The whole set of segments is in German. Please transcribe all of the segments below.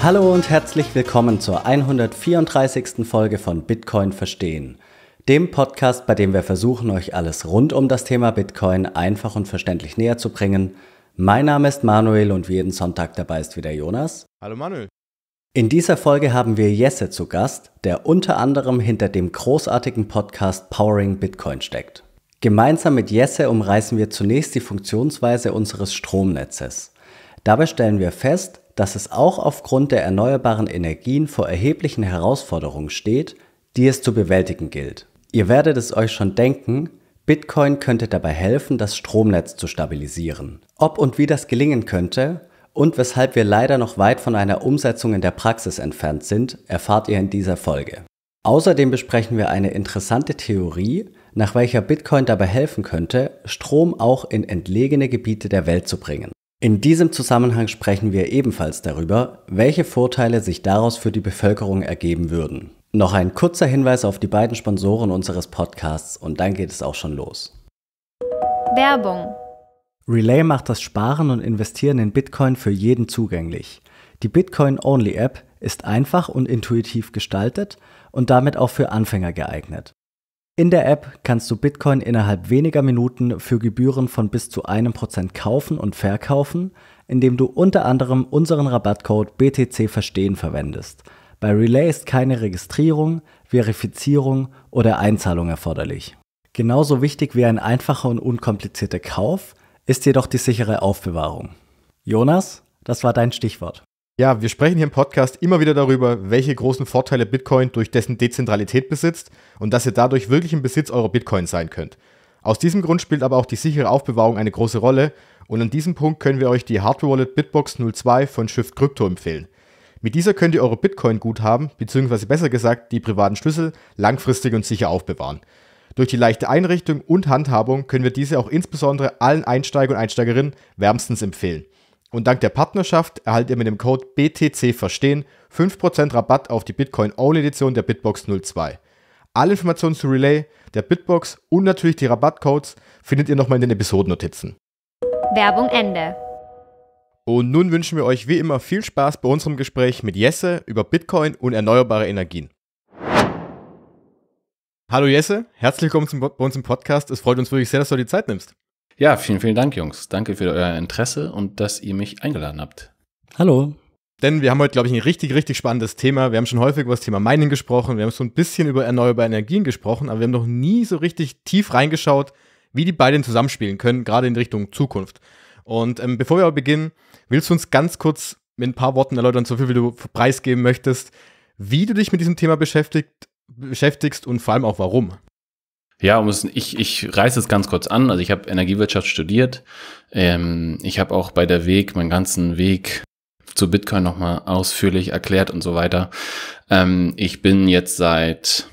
Hallo und herzlich willkommen zur 134. Folge von Bitcoin Verstehen, dem Podcast, bei dem wir versuchen, euch alles rund um das Thema Bitcoin einfach und verständlich näher zu bringen. Mein Name ist Manuel und wie jeden Sonntag dabei ist wieder Jonas. Hallo Manuel. In dieser Folge haben wir Jesse zu Gast, der unter anderem hinter dem großartigen Podcast Powering Bitcoin steckt. Gemeinsam mit Jesse umreißen wir zunächst die Funktionsweise unseres Stromnetzes. Dabei stellen wir fest, dass es auch aufgrund der erneuerbaren Energien vor erheblichen Herausforderungen steht, die es zu bewältigen gilt. Ihr werdet es euch schon denken, Bitcoin könnte dabei helfen, das Stromnetz zu stabilisieren. Ob und wie das gelingen könnte und weshalb wir leider noch weit von einer Umsetzung in der Praxis entfernt sind, erfahrt ihr in dieser Folge. Außerdem besprechen wir eine interessante Theorie, nach welcher Bitcoin dabei helfen könnte, Strom auch in entlegene Gebiete der Welt zu bringen. In diesem Zusammenhang sprechen wir ebenfalls darüber, welche Vorteile sich daraus für die Bevölkerung ergeben würden. Noch ein kurzer Hinweis auf die beiden Sponsoren unseres Podcasts und dann geht es auch schon los. Werbung. Relay macht das Sparen und Investieren in Bitcoin für jeden zugänglich. Die Bitcoin-Only-App ist einfach und intuitiv gestaltet und damit auch für Anfänger geeignet. In der App kannst du Bitcoin innerhalb weniger Minuten für Gebühren von bis zu einem Prozent kaufen und verkaufen, indem du unter anderem unseren Rabattcode BTC Verstehen verwendest. Bei Relay ist keine Registrierung, Verifizierung oder Einzahlung erforderlich. Genauso wichtig wie ein einfacher und unkomplizierter Kauf ist jedoch die sichere Aufbewahrung. Jonas, das war dein Stichwort. Ja, wir sprechen hier im Podcast immer wieder darüber, welche großen Vorteile Bitcoin durch dessen Dezentralität besitzt und dass ihr dadurch wirklich im Besitz eurer Bitcoin sein könnt. Aus diesem Grund spielt aber auch die sichere Aufbewahrung eine große Rolle und an diesem Punkt können wir euch die Hardware Wallet Bitbox 02 von Shift Crypto empfehlen. Mit dieser könnt ihr eure Bitcoin-Guthaben, beziehungsweise besser gesagt die privaten Schlüssel, langfristig und sicher aufbewahren. Durch die leichte Einrichtung und Handhabung können wir diese auch insbesondere allen Einsteiger und Einsteigerinnen wärmstens empfehlen. Und dank der Partnerschaft erhaltet ihr mit dem Code BTC Verstehen 5% Rabatt auf die Bitcoin All Edition der Bitbox 02. Alle Informationen zu Relay, der Bitbox und natürlich die Rabattcodes findet ihr nochmal in den Episodennotizen. Werbung Ende. Und nun wünschen wir euch wie immer viel Spaß bei unserem Gespräch mit Jesse über Bitcoin und erneuerbare Energien. Hallo Jesse, herzlich willkommen zum, bei uns im Podcast. Es freut uns wirklich sehr, dass du dir Zeit nimmst. Ja, vielen, vielen Dank, Jungs. Danke für euer Interesse und dass ihr mich eingeladen habt. Hallo. Denn wir haben heute, glaube ich, ein richtig, richtig spannendes Thema. Wir haben schon häufig über das Thema Mining gesprochen. Wir haben so ein bisschen über erneuerbare Energien gesprochen, aber wir haben noch nie so richtig tief reingeschaut, wie die beiden zusammenspielen können, gerade in Richtung Zukunft. Und ähm, bevor wir aber beginnen, willst du uns ganz kurz mit ein paar Worten erläutern, so viel wie du preisgeben möchtest, wie du dich mit diesem Thema beschäftigt, beschäftigst und vor allem auch warum? Ja, ich, ich reiße es ganz kurz an. Also ich habe Energiewirtschaft studiert. Ähm, ich habe auch bei der Weg meinen ganzen Weg zu Bitcoin nochmal ausführlich erklärt und so weiter. Ähm, ich bin jetzt seit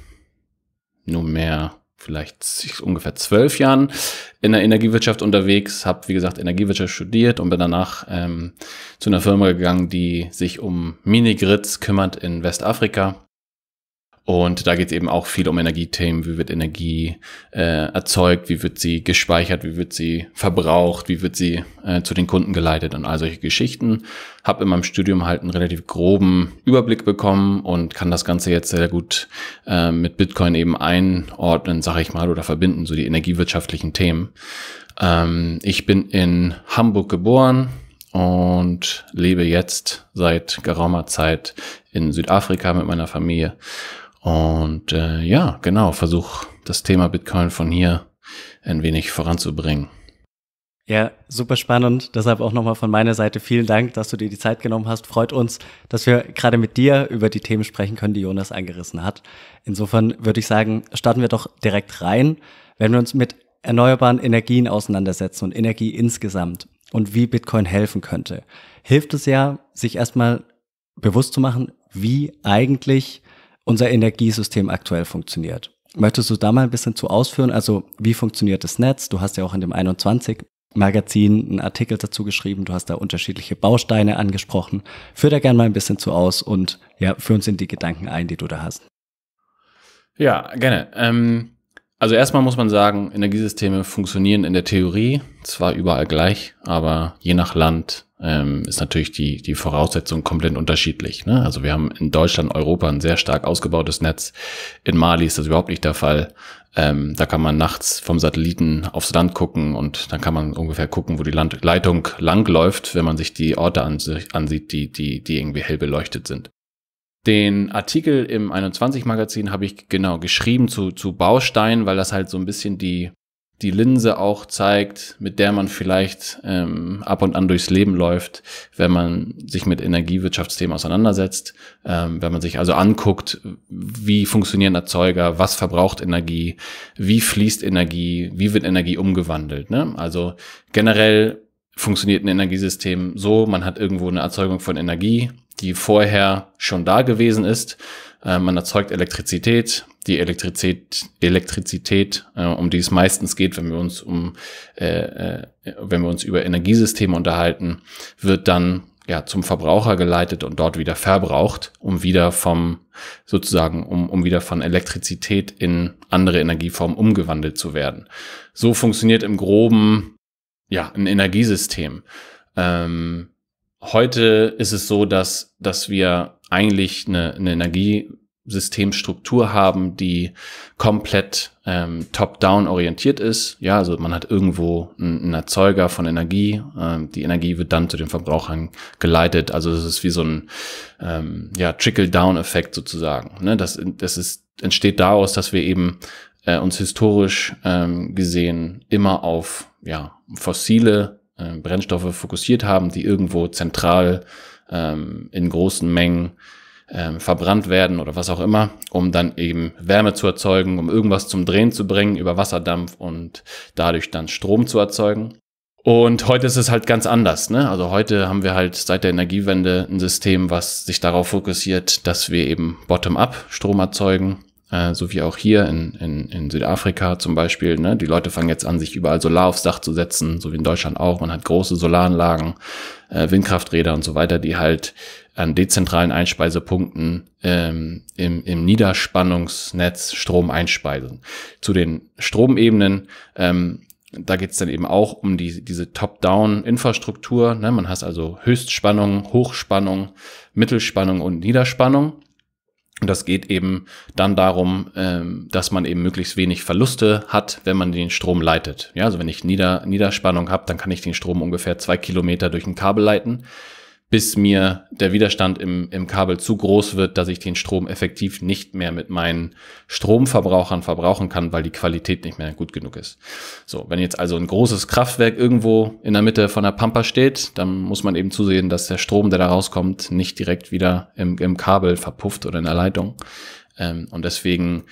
nunmehr vielleicht ungefähr zwölf Jahren in der Energiewirtschaft unterwegs, habe wie gesagt Energiewirtschaft studiert und bin danach ähm, zu einer Firma gegangen, die sich um mini kümmert in Westafrika und da geht es eben auch viel um Energiethemen. Wie wird Energie äh, erzeugt? Wie wird sie gespeichert? Wie wird sie verbraucht? Wie wird sie äh, zu den Kunden geleitet? Und all solche Geschichten. Habe in meinem Studium halt einen relativ groben Überblick bekommen und kann das Ganze jetzt sehr gut äh, mit Bitcoin eben einordnen, sage ich mal, oder verbinden, so die energiewirtschaftlichen Themen. Ähm, ich bin in Hamburg geboren, und lebe jetzt seit geraumer Zeit in Südafrika mit meiner Familie und äh, ja, genau, versuch das Thema Bitcoin von hier ein wenig voranzubringen. Ja, super spannend. Deshalb auch nochmal von meiner Seite vielen Dank, dass du dir die Zeit genommen hast. Freut uns, dass wir gerade mit dir über die Themen sprechen können, die Jonas angerissen hat. Insofern würde ich sagen, starten wir doch direkt rein, wenn wir uns mit erneuerbaren Energien auseinandersetzen und Energie insgesamt und wie Bitcoin helfen könnte. Hilft es ja, sich erstmal bewusst zu machen, wie eigentlich unser Energiesystem aktuell funktioniert. Möchtest du da mal ein bisschen zu ausführen? Also wie funktioniert das Netz? Du hast ja auch in dem 21 Magazin einen Artikel dazu geschrieben. Du hast da unterschiedliche Bausteine angesprochen. Führ da gerne mal ein bisschen zu aus und ja, führ uns in die Gedanken ein, die du da hast. Ja, gerne. Ähm, also erstmal muss man sagen, Energiesysteme funktionieren in der Theorie zwar überall gleich, aber je nach Land ähm, ist natürlich die, die Voraussetzung komplett unterschiedlich. Ne? Also wir haben in Deutschland, Europa ein sehr stark ausgebautes Netz. In Mali ist das überhaupt nicht der Fall. Ähm, da kann man nachts vom Satelliten aufs Land gucken und dann kann man ungefähr gucken, wo die Land Leitung langläuft, wenn man sich die Orte ansieht, die, die, die irgendwie hell beleuchtet sind. Den Artikel im 21-Magazin habe ich genau geschrieben zu, zu Bausteinen, weil das halt so ein bisschen die, die Linse auch zeigt, mit der man vielleicht ähm, ab und an durchs Leben läuft, wenn man sich mit Energiewirtschaftsthemen auseinandersetzt, ähm, wenn man sich also anguckt, wie funktionieren Erzeuger, was verbraucht Energie, wie fließt Energie, wie wird Energie umgewandelt. Ne? Also generell funktioniert ein Energiesystem so, man hat irgendwo eine Erzeugung von Energie, die vorher schon da gewesen ist. Äh, man erzeugt Elektrizität, die Elektrizität, Elektrizität äh, um die es meistens geht, wenn wir uns um, äh, äh, wenn wir uns über Energiesysteme unterhalten, wird dann ja zum Verbraucher geleitet und dort wieder verbraucht, um wieder vom sozusagen um, um wieder von Elektrizität in andere Energieformen umgewandelt zu werden. So funktioniert im Groben ja ein Energiesystem. Ähm, heute ist es so, dass dass wir eigentlich eine, eine Energie Systemstruktur haben, die komplett ähm, top-down orientiert ist. Ja, also man hat irgendwo einen, Erzeuger von Energie. Ähm, die Energie wird dann zu den Verbrauchern geleitet. Also es ist wie so ein ähm, ja, Trickle-Down-Effekt sozusagen. Ne? Das, das ist, entsteht daraus, dass wir eben äh, uns historisch ähm, gesehen immer auf ja, fossile äh, Brennstoffe fokussiert haben, die irgendwo zentral ähm, in großen Mengen ähm, verbrannt werden oder was auch immer, um dann eben Wärme zu erzeugen, um irgendwas zum Drehen zu bringen über Wasserdampf und dadurch dann Strom zu erzeugen. Und heute ist es halt ganz anders. Ne? Also heute haben wir halt seit der Energiewende ein System, was sich darauf fokussiert, dass wir eben bottom-up Strom erzeugen, äh, so wie auch hier in, in, in Südafrika zum Beispiel. Ne? Die Leute fangen jetzt an, sich überall Solar aufs Dach zu setzen, so wie in Deutschland auch. Man hat große Solaranlagen, äh, Windkrafträder und so weiter, die halt an dezentralen Einspeisepunkten ähm, im, im Niederspannungsnetz Strom einspeisen. Zu den Stromebenen, ähm, da geht's dann eben auch um die, diese Top-Down-Infrastruktur. Ne? Man hat also Höchstspannung, Hochspannung, Mittelspannung und Niederspannung. Und das geht eben dann darum, ähm, dass man eben möglichst wenig Verluste hat, wenn man den Strom leitet. Ja, also wenn ich Nieder Niederspannung habe, dann kann ich den Strom ungefähr zwei Kilometer durch ein Kabel leiten bis mir der Widerstand im, im Kabel zu groß wird, dass ich den Strom effektiv nicht mehr mit meinen Stromverbrauchern verbrauchen kann, weil die Qualität nicht mehr gut genug ist. So, wenn jetzt also ein großes Kraftwerk irgendwo in der Mitte von der Pampa steht, dann muss man eben zusehen, dass der Strom, der da rauskommt, nicht direkt wieder im, im Kabel verpufft oder in der Leitung. Ähm, und deswegen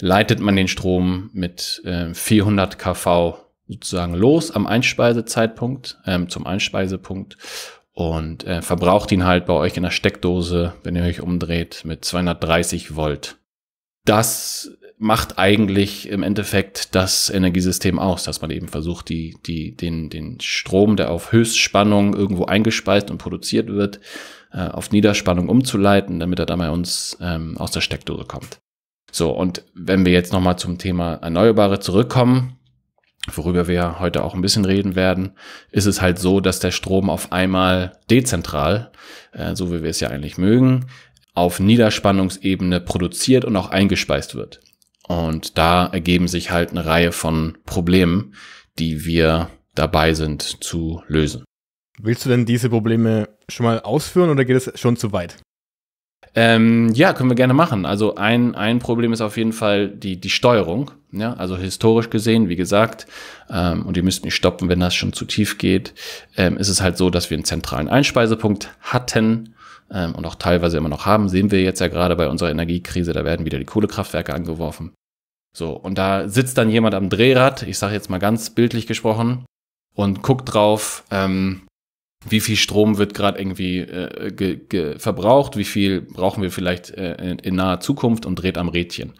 leitet man den Strom mit äh, 400 kV sozusagen los am Einspeisezeitpunkt, ähm, zum Einspeisepunkt und äh, verbraucht ihn halt bei euch in der Steckdose, wenn ihr euch umdreht, mit 230 Volt. Das macht eigentlich im Endeffekt das Energiesystem aus, dass man eben versucht, die, die, den, den Strom, der auf Höchstspannung irgendwo eingespeist und produziert wird, äh, auf Niederspannung umzuleiten, damit er dann bei uns ähm, aus der Steckdose kommt. So, und wenn wir jetzt nochmal zum Thema Erneuerbare zurückkommen, worüber wir heute auch ein bisschen reden werden, ist es halt so, dass der Strom auf einmal dezentral, äh, so wie wir es ja eigentlich mögen, auf Niederspannungsebene produziert und auch eingespeist wird. Und da ergeben sich halt eine Reihe von Problemen, die wir dabei sind zu lösen. Willst du denn diese Probleme schon mal ausführen oder geht es schon zu weit? Ähm, ja, können wir gerne machen. Also ein, ein Problem ist auf jeden Fall die, die Steuerung. Ja, also historisch gesehen, wie gesagt, ähm, und ihr müsst mich stoppen, wenn das schon zu tief geht, ähm, ist es halt so, dass wir einen zentralen Einspeisepunkt hatten ähm, und auch teilweise immer noch haben. Sehen wir jetzt ja gerade bei unserer Energiekrise, da werden wieder die Kohlekraftwerke angeworfen. So, und da sitzt dann jemand am Drehrad, ich sage jetzt mal ganz bildlich gesprochen, und guckt drauf, ähm, wie viel Strom wird gerade irgendwie äh, ge, ge, verbraucht, wie viel brauchen wir vielleicht äh, in, in, naher Zukunft und dreht am Rädchen.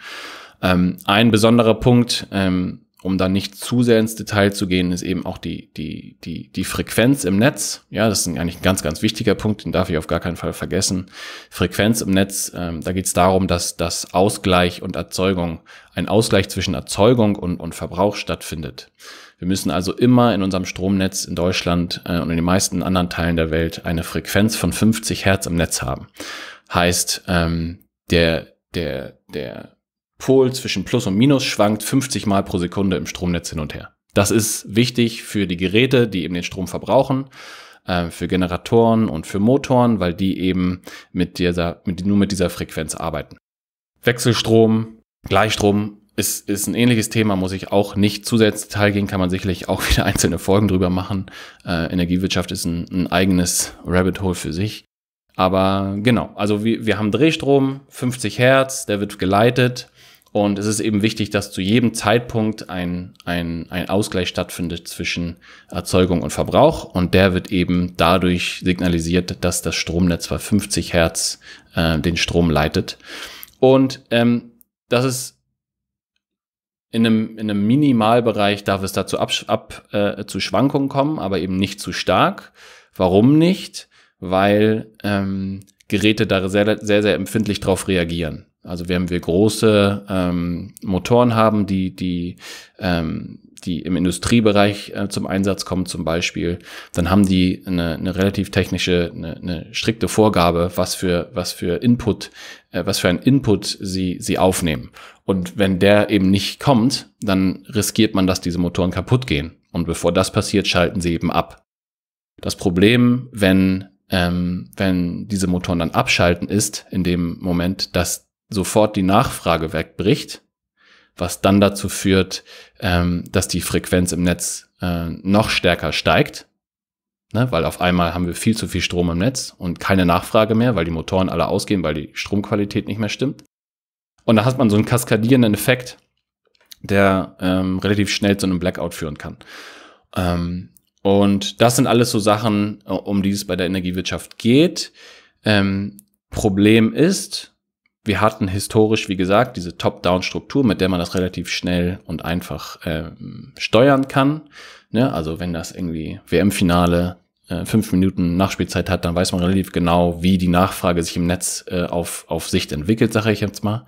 Ähm, ein besonderer Punkt, ähm, um dann nicht zu sehr ins Detail zu gehen, ist eben auch die, die, die, die Frequenz im Netz. Ja, das ist eigentlich ein ganz, ganz wichtiger Punkt, den darf ich auf gar keinen Fall vergessen. Frequenz im Netz, ähm, da geht es darum, dass das Ausgleich und Erzeugung, ein Ausgleich zwischen Erzeugung und, und Verbrauch stattfindet. Wir müssen also immer in unserem Stromnetz in Deutschland äh, und in den meisten anderen Teilen der Welt eine Frequenz von 50 Hertz im Netz haben. Heißt, ähm, der, der, der Pol zwischen Plus und Minus schwankt 50 Mal pro Sekunde im Stromnetz hin und her. Das ist wichtig für die Geräte, die eben den Strom verbrauchen äh, für Generatoren und für Motoren, weil die eben mit dieser, mit, nur mit dieser Frequenz arbeiten. Wechselstrom, Gleichstrom ist, ist ein ähnliches Thema, muss ich auch nicht zusätzlich teilgehen, kann man sicherlich auch wieder einzelne Folgen drüber machen. Äh, Energiewirtschaft ist ein, ein eigenes Rabbit Hole für sich. Aber genau, also wir, wir haben Drehstrom, 50 Hertz, der wird geleitet. Und es ist eben wichtig, dass zu jedem Zeitpunkt ein, ein, ein Ausgleich stattfindet zwischen Erzeugung und Verbrauch. Und der wird eben dadurch signalisiert, dass das Stromnetz bei 50 Hertz äh, den Strom leitet. Und ähm, das ist in einem, in einem Minimalbereich darf es dazu ab, ab, äh, zu Schwankungen kommen, aber eben nicht zu stark. Warum nicht? Weil ähm, Geräte da sehr, sehr, sehr empfindlich drauf reagieren. Also wenn wir große ähm, Motoren haben, die, die ähm, die im Industriebereich äh, zum Einsatz kommen zum Beispiel, dann haben die eine, eine relativ technische, eine, eine strikte Vorgabe, was für, was für Input, äh, was für ein Input sie, sie aufnehmen. Und wenn der eben nicht kommt, dann riskiert man, dass diese Motoren kaputt gehen. Und bevor das passiert, schalten sie eben ab. Das Problem, wenn, ähm, wenn diese Motoren dann abschalten, ist in dem Moment, dass sofort die Nachfrage wegbricht was dann dazu führt, ähm, dass die Frequenz im Netz äh, noch stärker steigt. Ne, weil auf einmal haben wir viel zu viel Strom im Netz und keine Nachfrage mehr, weil die Motoren alle ausgehen, weil die Stromqualität nicht mehr stimmt. Und da hat man so einen kaskadierenden Effekt, der ähm, relativ schnell zu einem Blackout führen kann. Ähm, und das sind alles so Sachen, äh, um die es bei der Energiewirtschaft geht. Ähm, Problem ist, wir hatten historisch, wie gesagt, diese Top-Down-Struktur, mit der man das relativ schnell und einfach ähm, steuern kann. Ne? Also wenn das irgendwie WM-Finale äh, fünf Minuten Nachspielzeit hat, dann weiß man relativ genau, wie die Nachfrage sich im Netz äh, auf, auf Sicht entwickelt, sage ich jetzt mal.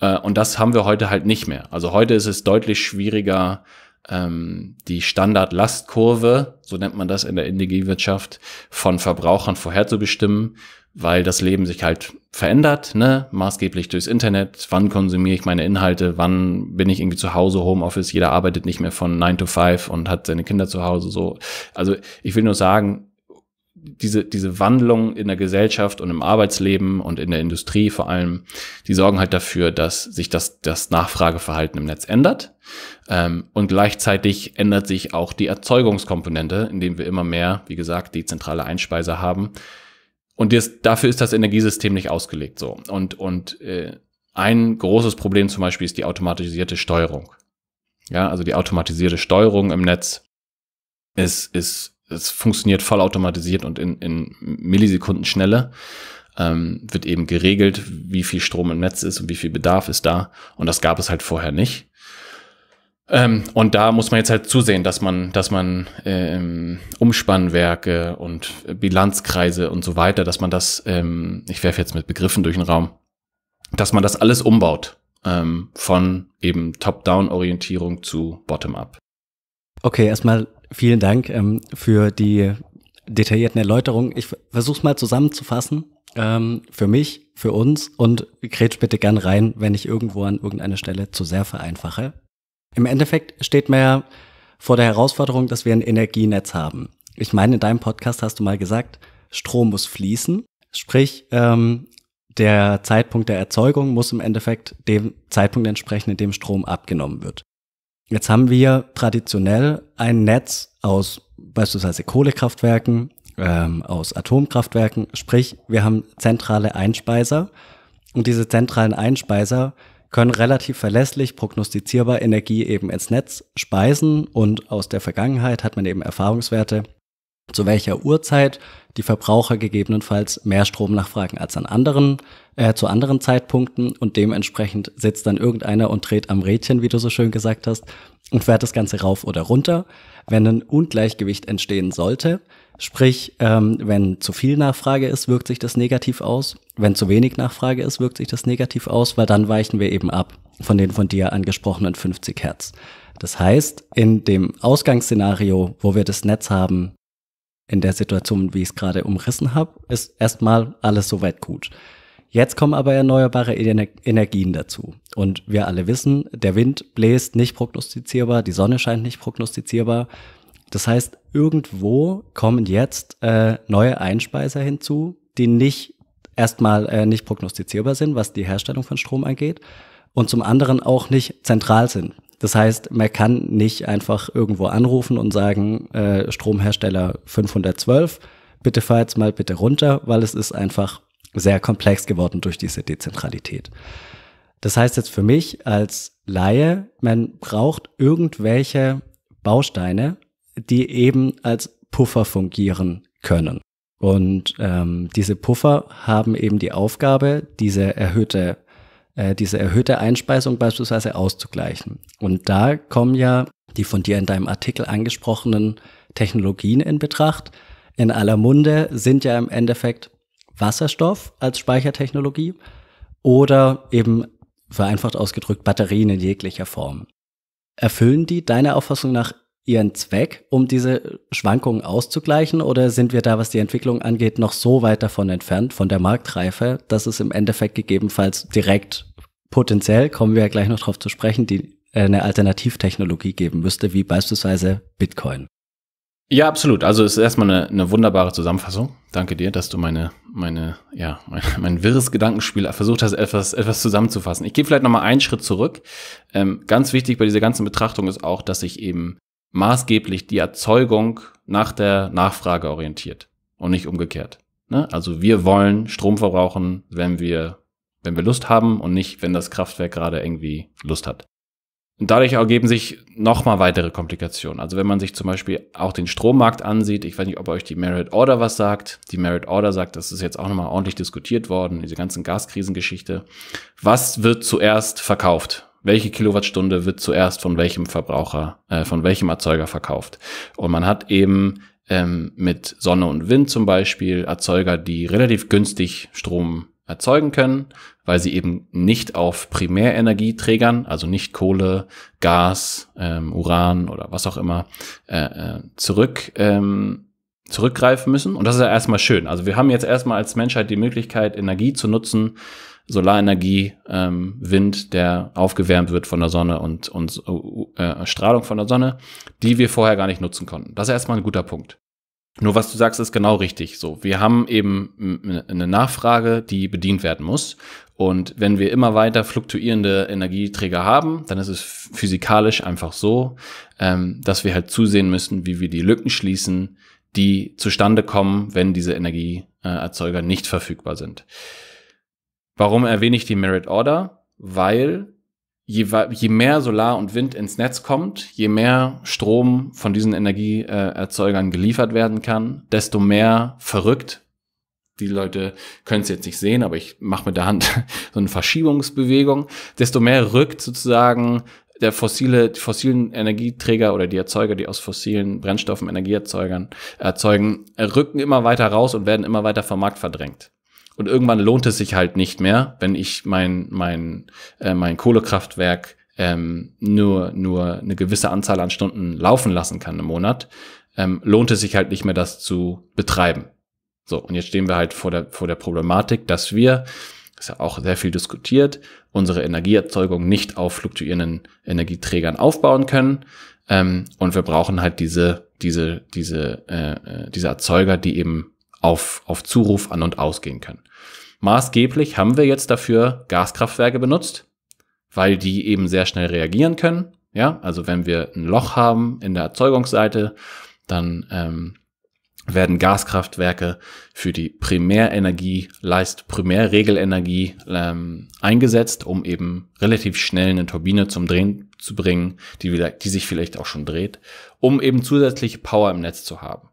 Äh, und das haben wir heute halt nicht mehr. Also heute ist es deutlich schwieriger, ähm, die Standard-Lastkurve, so nennt man das in der Energiewirtschaft, von Verbrauchern vorherzubestimmen weil das Leben sich halt verändert, ne? maßgeblich durchs Internet. Wann konsumiere ich meine Inhalte? Wann bin ich irgendwie zu Hause, Homeoffice? Jeder arbeitet nicht mehr von 9 to 5 und hat seine Kinder zu Hause. So, also ich will nur sagen, diese, diese Wandlung in der Gesellschaft und im Arbeitsleben und in der Industrie vor allem, die sorgen halt dafür, dass sich das, das Nachfrageverhalten im Netz ändert. Ähm, und gleichzeitig ändert sich auch die Erzeugungskomponente, indem wir immer mehr, wie gesagt, die zentrale Einspeise haben und das, dafür ist das Energiesystem nicht ausgelegt so. Und, und äh, ein großes Problem zum Beispiel ist die automatisierte Steuerung. Ja, also die automatisierte Steuerung im Netz ist, ist, es funktioniert vollautomatisiert und in, in Millisekunden schneller. Ähm, wird eben geregelt, wie viel Strom im Netz ist und wie viel Bedarf ist da. Und das gab es halt vorher nicht. Ähm, und da muss man jetzt halt zusehen, dass man, dass man ähm, Umspannwerke und Bilanzkreise und so weiter, dass man das, ähm, ich werfe jetzt mit Begriffen durch den Raum, dass man das alles umbaut ähm, von eben Top-Down-Orientierung zu Bottom-Up. Okay, erstmal vielen Dank ähm, für die detaillierten Erläuterungen. Ich versuche es mal zusammenzufassen. Ähm, für mich, für uns und grätsch bitte gern rein, wenn ich irgendwo an irgendeiner Stelle zu sehr vereinfache. Im Endeffekt steht man ja vor der Herausforderung, dass wir ein Energienetz haben. Ich meine, in deinem Podcast hast du mal gesagt, Strom muss fließen, sprich ähm, der Zeitpunkt der Erzeugung muss im Endeffekt dem Zeitpunkt entsprechen, in dem Strom abgenommen wird. Jetzt haben wir traditionell ein Netz aus beispielsweise Kohlekraftwerken, ähm, aus Atomkraftwerken, sprich wir haben zentrale Einspeiser und diese zentralen Einspeiser können relativ verlässlich prognostizierbar Energie eben ins Netz speisen und aus der Vergangenheit hat man eben Erfahrungswerte, zu welcher Uhrzeit die Verbraucher gegebenenfalls mehr Strom nachfragen als an anderen, äh, zu anderen Zeitpunkten und dementsprechend sitzt dann irgendeiner und dreht am Rädchen, wie du so schön gesagt hast, und fährt das Ganze rauf oder runter. Wenn ein Ungleichgewicht entstehen sollte, Sprich, ähm, wenn zu viel Nachfrage ist, wirkt sich das negativ aus. Wenn zu wenig Nachfrage ist, wirkt sich das negativ aus, weil dann weichen wir eben ab von den von dir angesprochenen 50 Hertz. Das heißt, in dem Ausgangsszenario, wo wir das Netz haben, in der Situation, wie ich es gerade umrissen habe, ist erstmal alles soweit gut. Jetzt kommen aber erneuerbare Energien dazu. Und wir alle wissen, der Wind bläst nicht prognostizierbar, die Sonne scheint nicht prognostizierbar. Das heißt, irgendwo kommen jetzt äh, neue Einspeiser hinzu, die nicht erstmal äh, nicht prognostizierbar sind, was die Herstellung von Strom angeht, und zum anderen auch nicht zentral sind. Das heißt, man kann nicht einfach irgendwo anrufen und sagen, äh, Stromhersteller 512, bitte fahr jetzt mal bitte runter, weil es ist einfach sehr komplex geworden durch diese Dezentralität. Das heißt jetzt für mich als Laie, man braucht irgendwelche Bausteine, die eben als Puffer fungieren können. Und ähm, diese Puffer haben eben die Aufgabe, diese erhöhte, äh, diese erhöhte Einspeisung beispielsweise auszugleichen. Und da kommen ja die von dir in deinem Artikel angesprochenen Technologien in Betracht. In aller Munde sind ja im Endeffekt Wasserstoff als Speichertechnologie oder eben vereinfacht ausgedrückt Batterien in jeglicher Form. Erfüllen die deiner Auffassung nach ihren Zweck, um diese Schwankungen auszugleichen? Oder sind wir da, was die Entwicklung angeht, noch so weit davon entfernt, von der Marktreife, dass es im Endeffekt gegebenenfalls direkt potenziell, kommen wir ja gleich noch drauf zu sprechen, die äh, eine Alternativtechnologie geben müsste, wie beispielsweise Bitcoin? Ja, absolut. Also es ist erstmal eine, eine wunderbare Zusammenfassung. Danke dir, dass du meine, meine, ja, mein, mein wirres Gedankenspiel versucht hast, etwas, etwas zusammenzufassen. Ich gehe vielleicht nochmal einen Schritt zurück. Ähm, ganz wichtig bei dieser ganzen Betrachtung ist auch, dass ich eben maßgeblich die Erzeugung nach der Nachfrage orientiert und nicht umgekehrt. Ne? Also wir wollen Strom verbrauchen, wenn wir, wenn wir Lust haben und nicht, wenn das Kraftwerk gerade irgendwie Lust hat. Und dadurch ergeben sich nochmal weitere Komplikationen. Also wenn man sich zum Beispiel auch den Strommarkt ansieht, ich weiß nicht, ob euch die Merit Order was sagt. Die Merit Order sagt, das ist jetzt auch nochmal ordentlich diskutiert worden, diese ganzen Gaskrisengeschichte. Was wird zuerst verkauft? welche Kilowattstunde wird zuerst von welchem Verbraucher, äh, von welchem Erzeuger verkauft. Und man hat eben ähm, mit Sonne und Wind zum Beispiel Erzeuger, die relativ günstig Strom erzeugen können, weil sie eben nicht auf Primärenergieträgern, also nicht Kohle, Gas, ähm, Uran oder was auch immer, äh, äh zurück, ähm, zurückgreifen müssen. Und das ist ja erstmal schön. Also wir haben jetzt erstmal als Menschheit die Möglichkeit, Energie zu nutzen, Solarenergie, ähm, Wind, der aufgewärmt wird von der Sonne und, und äh, äh, Strahlung von der Sonne, die wir vorher gar nicht nutzen konnten. Das ist erstmal ein guter Punkt. Nur was du sagst, ist genau richtig. So, wir haben eben eine Nachfrage, die bedient werden muss. Und wenn wir immer weiter fluktuierende Energieträger haben, dann ist es physikalisch einfach so, ähm, dass wir halt zusehen müssen, wie wir die Lücken schließen, die zustande kommen, wenn diese Energieerzeuger nicht verfügbar sind. Warum erwähne ich die Merit Order? Weil je, je mehr Solar und Wind ins Netz kommt, je mehr Strom von diesen Energieerzeugern geliefert werden kann, desto mehr verrückt die Leute können es jetzt nicht sehen, aber ich mache mit der Hand so eine Verschiebungsbewegung, desto mehr rückt sozusagen der fossile, die fossilen Energieträger oder die Erzeuger, die aus fossilen Brennstoffen Energieerzeugern erzeugen, rücken immer weiter raus und werden immer weiter vom Markt verdrängt. Und irgendwann lohnt es sich halt nicht mehr, wenn ich mein, mein, äh, mein Kohlekraftwerk ähm, nur, nur eine gewisse Anzahl an Stunden laufen lassen kann im Monat, ähm, lohnt es sich halt nicht mehr, das zu betreiben. So, und jetzt stehen wir halt vor der, vor der Problematik, dass wir, das ist ja auch sehr viel diskutiert, unsere Energieerzeugung nicht auf fluktuierenden Energieträgern aufbauen können. Ähm, und wir brauchen halt diese, diese, diese, äh, äh diese Erzeuger, die eben auf, auf Zuruf an und ausgehen können. Maßgeblich haben wir jetzt dafür Gaskraftwerke benutzt, weil die eben sehr schnell reagieren können. Ja, also wenn wir ein Loch haben in der Erzeugungsseite, dann ähm, werden Gaskraftwerke für die Primärenergie, leist Primärregelenergie ähm, eingesetzt, um eben relativ schnell eine Turbine zum Drehen zu bringen, die, wieder, die sich vielleicht auch schon dreht, um eben zusätzliche Power im Netz zu haben.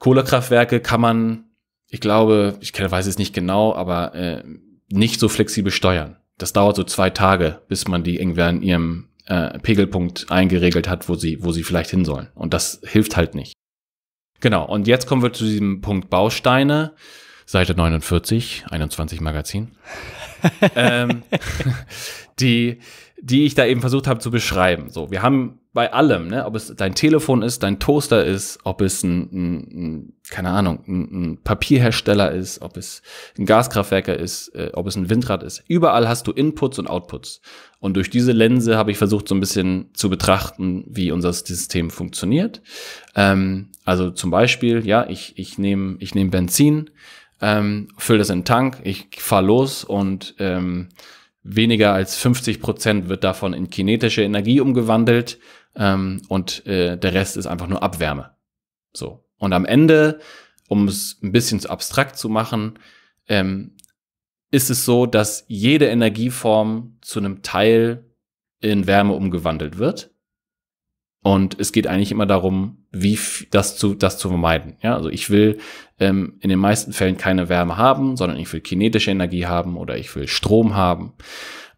Kohlekraftwerke kann man, ich glaube, ich weiß es nicht genau, aber äh, nicht so flexibel steuern. Das dauert so zwei Tage, bis man die irgendwann in ihrem äh, Pegelpunkt eingeregelt hat, wo sie, wo sie vielleicht hin sollen. Und das hilft halt nicht. Genau, und jetzt kommen wir zu diesem Punkt Bausteine, Seite 49, 21 Magazin. ähm, die, die ich da eben versucht habe zu beschreiben. So, wir haben bei allem, ne? ob es dein Telefon ist, dein Toaster ist, ob es ein, ein, ein keine Ahnung, ein, ein, Papierhersteller ist, ob es ein Gaskraftwerker ist, äh, ob es ein Windrad ist. Überall hast du Inputs und Outputs. Und durch diese Linse habe ich versucht, so ein bisschen zu betrachten, wie unser System funktioniert. Ähm, also zum Beispiel, ja, ich, ich nehme ich nehm Benzin, ähm, fülle das in den Tank, ich fahre los und ähm, weniger als 50 Prozent wird davon in kinetische Energie umgewandelt ähm, und äh, der Rest ist einfach nur Abwärme. So. Und am Ende, um es ein bisschen zu abstrakt zu machen, ähm, ist es so, dass jede Energieform zu einem Teil in Wärme umgewandelt wird. Und es geht eigentlich immer darum, wie das zu, das zu vermeiden. Ja, also ich will ähm, in den meisten Fällen keine Wärme haben, sondern ich will kinetische Energie haben oder ich will Strom haben.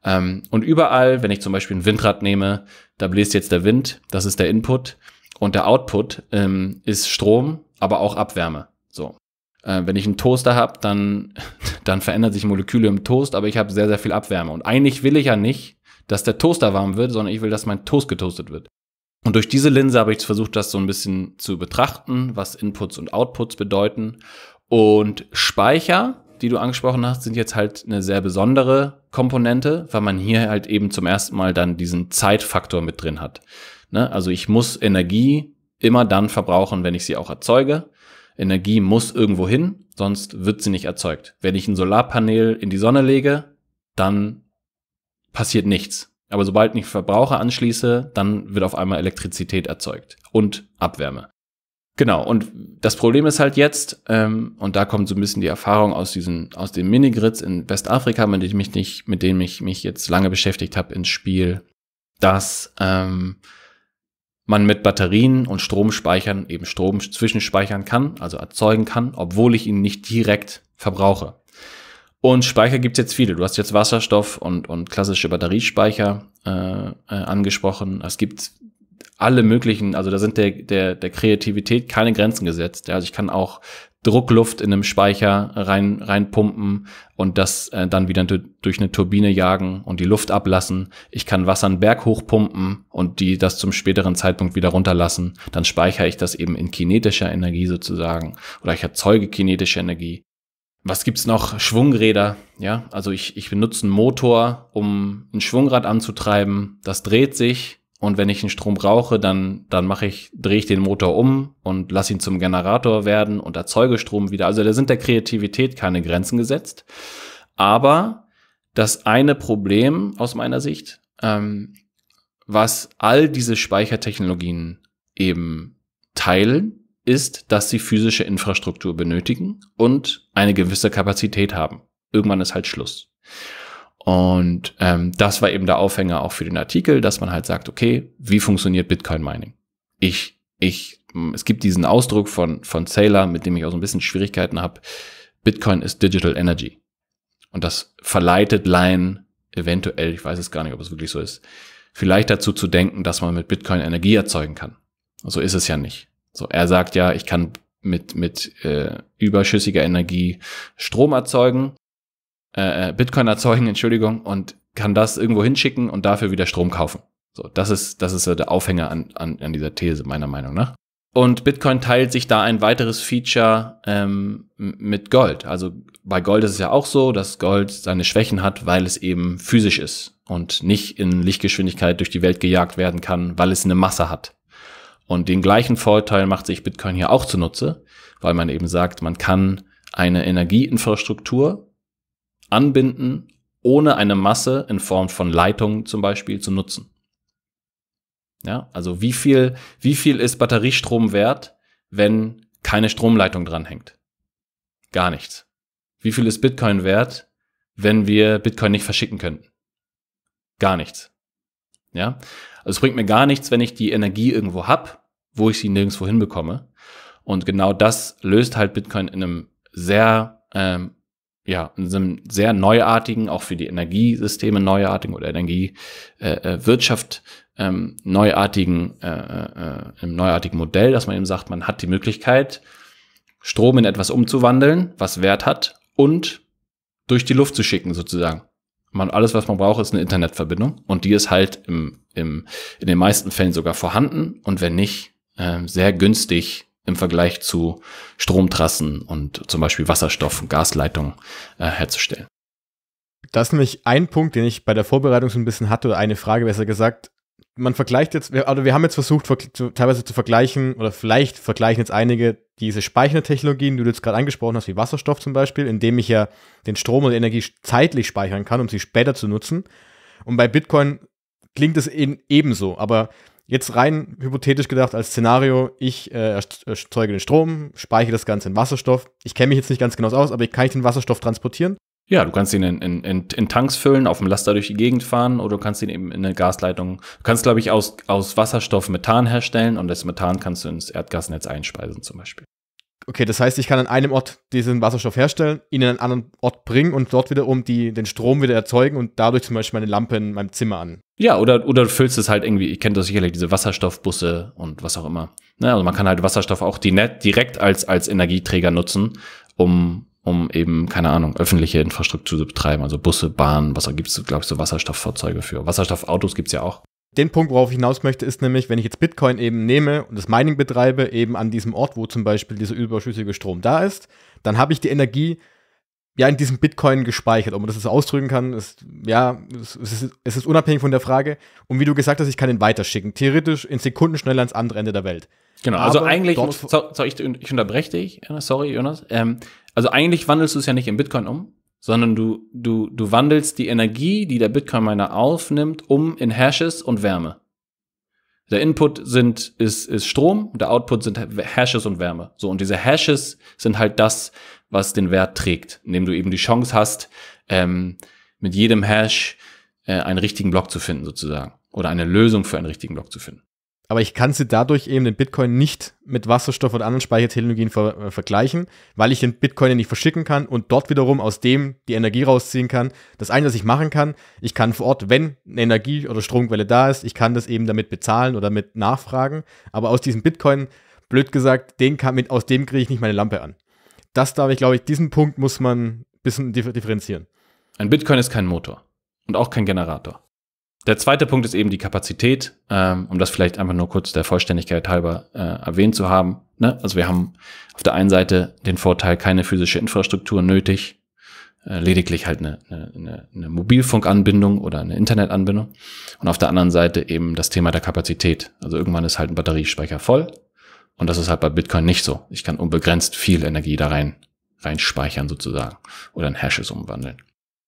Ähm, und überall, wenn ich zum Beispiel ein Windrad nehme, da bläst jetzt der Wind, das ist der Input. Und der Output ähm, ist Strom, aber auch Abwärme. So. Äh, wenn ich einen Toaster habe, dann, dann verändern sich Moleküle im Toast, aber ich habe sehr, sehr viel Abwärme. Und eigentlich will ich ja nicht, dass der Toaster warm wird, sondern ich will, dass mein Toast getoastet wird. Und durch diese Linse habe ich versucht, das so ein bisschen zu betrachten, was Inputs und Outputs bedeuten. Und Speicher die du angesprochen hast, sind jetzt halt eine sehr besondere Komponente, weil man hier halt eben zum ersten Mal dann diesen Zeitfaktor mit drin hat. Ne? Also ich muss Energie immer dann verbrauchen, wenn ich sie auch erzeuge. Energie muss irgendwo hin, sonst wird sie nicht erzeugt. Wenn ich ein Solarpanel in die Sonne lege, dann passiert nichts. Aber sobald ich Verbraucher anschließe, dann wird auf einmal Elektrizität erzeugt und Abwärme. Genau, und das Problem ist halt jetzt, ähm, und da kommt so ein bisschen die Erfahrung aus diesen, aus den mini in Westafrika, mit denen ich mich nicht, mit denen ich mich jetzt lange beschäftigt habe, ins Spiel, dass ähm, man mit Batterien und Stromspeichern eben Strom zwischenspeichern kann, also erzeugen kann, obwohl ich ihn nicht direkt verbrauche. Und Speicher gibt's jetzt viele. Du hast jetzt Wasserstoff und, und klassische Batteriespeicher äh, äh, angesprochen. Es gibt alle möglichen, also da sind der, der, der Kreativität keine Grenzen gesetzt. Also ich kann auch Druckluft in einem Speicher rein, reinpumpen und das äh, dann wieder durch eine Turbine jagen und die Luft ablassen. Ich kann Wasser einen Berg hochpumpen und die das zum späteren Zeitpunkt wieder runterlassen. Dann speichere ich das eben in kinetischer Energie sozusagen oder ich erzeuge kinetische Energie. Was gibt's noch? Schwungräder, ja. Also ich, ich benutze einen Motor, um ein Schwungrad anzutreiben. Das dreht sich und wenn ich den Strom brauche, dann, dann mache ich, drehe ich den Motor um und lasse ihn zum Generator werden und erzeuge Strom wieder. Also da sind der Kreativität keine Grenzen gesetzt. Aber das eine Problem aus meiner Sicht, ähm, was all diese Speichertechnologien eben teilen, ist, dass sie physische Infrastruktur benötigen und eine gewisse Kapazität haben. Irgendwann ist halt Schluss. Und ähm, das war eben der Aufhänger auch für den Artikel, dass man halt sagt, okay, wie funktioniert Bitcoin Mining? Ich, ich, es gibt diesen Ausdruck von, von Saylor, mit dem ich auch so ein bisschen Schwierigkeiten habe. Bitcoin ist Digital Energy. Und das verleitet Laien eventuell, ich weiß es gar nicht, ob es wirklich so ist, vielleicht dazu zu denken, dass man mit Bitcoin Energie erzeugen kann. So ist es ja nicht. So, er sagt ja, ich kann mit, mit äh, überschüssiger Energie Strom erzeugen äh, äh, Bitcoin erzeugen, Entschuldigung, und kann das irgendwo hinschicken und dafür wieder Strom kaufen. So, das ist, das ist so der Aufhänger an, an, an dieser These, meiner Meinung nach. Und Bitcoin teilt sich da ein weiteres Feature ähm, mit Gold. Also bei Gold ist es ja auch so, dass Gold seine Schwächen hat, weil es eben physisch ist und nicht in Lichtgeschwindigkeit durch die Welt gejagt werden kann, weil es eine Masse hat. Und den gleichen Vorteil macht sich Bitcoin hier auch zunutze, weil man eben sagt, man kann eine Energieinfrastruktur anbinden, ohne eine Masse in Form von Leitungen zum Beispiel zu nutzen. Ja, also wie viel, wie viel ist Batteriestrom wert, wenn keine Stromleitung dranhängt? Gar nichts. Wie viel ist Bitcoin wert, wenn wir Bitcoin nicht verschicken könnten? Gar nichts. Ja, also es bringt mir gar nichts, wenn ich die Energie irgendwo hab, wo ich sie nirgendwo hinbekomme. Und genau das löst halt Bitcoin in einem sehr ähm, ja, in einem sehr neuartigen, auch für die Energiesysteme neuartigen oder Energiewirtschaft äh, äh ähm, neuartigen, äh, äh, äh, im neuartigen Modell, dass man eben sagt, man hat die Möglichkeit, Strom in etwas umzuwandeln, was Wert hat und durch die Luft zu schicken sozusagen. Man, alles, was man braucht, ist eine Internetverbindung und die ist halt im, im, in den meisten Fällen sogar vorhanden und wenn nicht, äh, sehr günstig im Vergleich zu Stromtrassen und zum Beispiel Wasserstoff und Gasleitungen äh, herzustellen. Das ist nämlich ein Punkt, den ich bei der Vorbereitung so ein bisschen hatte, oder eine Frage besser gesagt. Man vergleicht jetzt, oder also wir haben jetzt versucht, teilweise zu vergleichen, oder vielleicht vergleichen jetzt einige diese Speichertechnologien, die du jetzt gerade angesprochen hast, wie Wasserstoff zum Beispiel, indem ich ja den Strom oder Energie zeitlich speichern kann, um sie später zu nutzen. Und bei Bitcoin klingt es eben ebenso, aber Jetzt rein hypothetisch gedacht als Szenario, ich äh, äh, erzeuge den Strom, speichere das Ganze in Wasserstoff. Ich kenne mich jetzt nicht ganz genau aus, aber kann ich den Wasserstoff transportieren? Ja, du kannst ihn in, in, in, in, Tanks füllen, auf dem Laster durch die Gegend fahren oder du kannst ihn eben in eine Gasleitung. Du kannst, glaube ich, aus, aus Wasserstoff Methan herstellen und das Methan kannst du ins Erdgasnetz einspeisen zum Beispiel. Okay, das heißt, ich kann an einem Ort diesen Wasserstoff herstellen, ihn in einen anderen Ort bringen und dort wiederum die, den Strom wieder erzeugen und dadurch zum Beispiel meine Lampe in meinem Zimmer an. Ja, oder, oder du füllst es halt irgendwie, ich kenne das sicherlich, diese Wasserstoffbusse und was auch immer. Ja, ne, also man kann halt Wasserstoff auch direkt als, als Energieträger nutzen, um, um eben, keine Ahnung, öffentliche Infrastruktur zu betreiben. Also Busse, Bahnen, was gibt es, glaube ich, so Wasserstofffahrzeuge für. Wasserstoffautos gibt es ja auch. Den Punkt, worauf ich hinaus möchte, ist nämlich, wenn ich jetzt Bitcoin eben nehme und das Mining betreibe, eben an diesem Ort, wo zum Beispiel dieser überschüssige Strom da ist, dann habe ich die Energie ja in diesem Bitcoin gespeichert. Ob man das jetzt ausdrücken kann, ist ja, es, ist, es ist unabhängig von der Frage. Und wie du gesagt hast, ich kann ihn weiterschicken. Theoretisch in Sekunden schneller ans andere Ende der Welt. Genau, also Aber also eigentlich, muss, so, so, ich, ich unterbreche dich, sorry Jonas. Ähm, also eigentlich wandelst du es ja nicht in Bitcoin um, sondern du, du, du wandelst die Energie, die der Bitcoin-Miner aufnimmt, um in Hashes und Wärme. Der Input sind, ist, ist Strom, der Output sind Hashes und Wärme. So, und diese Hashes sind halt das, was den Wert trägt, indem du eben die Chance hast, ähm, mit jedem Hash äh, einen richtigen Block zu finden, sozusagen. Oder eine Lösung für einen richtigen Block zu finden aber ich kann sie dadurch eben den Bitcoin nicht mit Wasserstoff oder anderen Speichertechnologien ver äh, vergleichen, weil ich den Bitcoin ja nicht verschicken kann und dort wiederum aus dem die Energie rausziehen kann. Das eine, was ich machen kann, ich kann vor Ort, wenn eine Energie- oder Stromquelle da ist, ich kann das eben damit bezahlen oder mit nachfragen, aber aus diesem Bitcoin, blöd gesagt, den kann, mit, aus dem kriege ich nicht meine Lampe an. Das darf ich, glaube ich, diesen Punkt muss man ein bisschen differenzieren. Ein Bitcoin ist kein Motor und auch kein Generator. Der zweite Punkt ist eben die Kapazität, ähm, um das vielleicht einfach nur kurz der Vollständigkeit halber äh, erwähnt zu haben. Ne? Also wir haben auf der einen Seite den Vorteil, keine physische Infrastruktur nötig, äh, lediglich halt eine, eine, eine Mobilfunkanbindung oder eine Internetanbindung. Und auf der anderen Seite eben das Thema der Kapazität. Also irgendwann ist halt ein Batteriespeicher voll. Und das ist halt bei Bitcoin nicht so. Ich kann unbegrenzt viel Energie da rein, rein speichern sozusagen oder in Hashes umwandeln.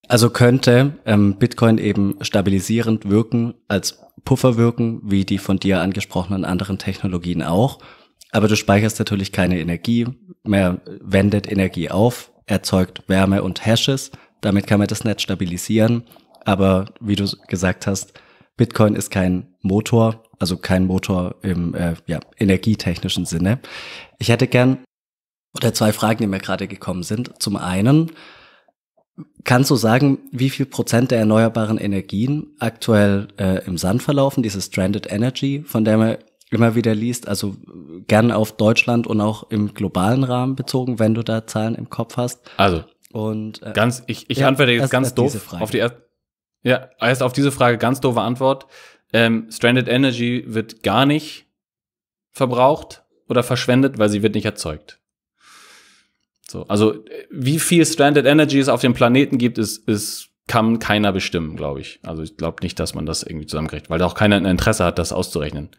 Also könnte ähm, Bitcoin eben stabilisierend wirken, als Puffer wirken, wie die von dir angesprochenen anderen Technologien auch. Aber du speicherst natürlich keine Energie, mehr wendet Energie auf, erzeugt Wärme und Hashes. Damit kann man das Netz stabilisieren. Aber wie du gesagt hast, Bitcoin ist kein Motor, also kein Motor im äh, ja, energietechnischen Sinne. Ich hätte gern oder zwei Fragen, die mir gerade gekommen sind. Zum einen, Kannst du sagen, wie viel Prozent der erneuerbaren Energien aktuell äh, im Sand verlaufen, diese Stranded Energy, von der man immer wieder liest, also gern auf Deutschland und auch im globalen Rahmen bezogen, wenn du da Zahlen im Kopf hast? Also, und, äh, ganz, ich, ich ja, antworte jetzt ganz doof auf die erste, ja, erst auf diese Frage ganz doofe Antwort. Ähm, Stranded Energy wird gar nicht verbraucht oder verschwendet, weil sie wird nicht erzeugt. So, also wie viel Stranded Energy es auf dem Planeten gibt, ist, ist kann keiner bestimmen, glaube ich. Also ich glaube nicht, dass man das irgendwie zusammenkriegt, weil auch keiner ein Interesse hat, das auszurechnen.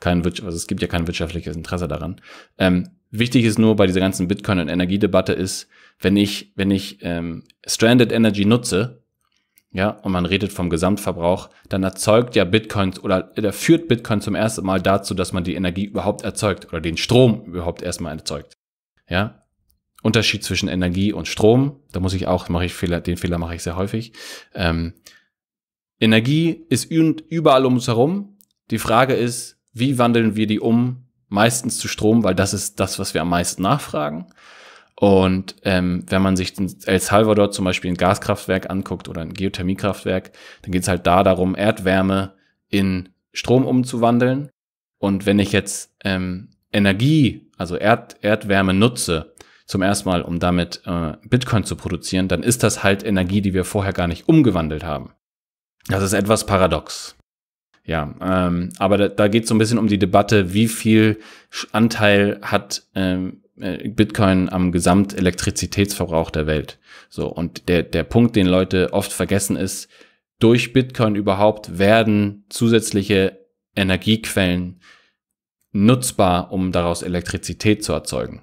Kein also es gibt ja kein wirtschaftliches Interesse daran. Ähm, wichtig ist nur bei dieser ganzen Bitcoin- und Energiedebatte ist, wenn ich, wenn ich ähm, Stranded Energy nutze, ja, und man redet vom Gesamtverbrauch, dann erzeugt ja Bitcoin oder, oder führt Bitcoin zum ersten Mal dazu, dass man die Energie überhaupt erzeugt oder den Strom überhaupt erstmal erzeugt. Ja, Unterschied zwischen Energie und Strom. Da muss ich auch, mache ich Fehler, den Fehler mache ich sehr häufig. Ähm, Energie ist überall um uns herum. Die Frage ist, wie wandeln wir die um? Meistens zu Strom, weil das ist das, was wir am meisten nachfragen. Und ähm, wenn man sich El Salvador zum Beispiel ein Gaskraftwerk anguckt oder ein Geothermiekraftwerk, dann geht es halt da darum, Erdwärme in Strom umzuwandeln. Und wenn ich jetzt ähm, Energie, also Erd Erdwärme nutze, zum ersten Mal, um damit äh, Bitcoin zu produzieren, dann ist das halt Energie, die wir vorher gar nicht umgewandelt haben. Das ist etwas paradox. Ja, ähm, aber da, da geht es so ein bisschen um die Debatte, wie viel Anteil hat ähm, äh, Bitcoin am Gesamtelektrizitätsverbrauch der Welt. So, und der, der Punkt, den Leute oft vergessen, ist, durch Bitcoin überhaupt werden zusätzliche Energiequellen nutzbar, um daraus Elektrizität zu erzeugen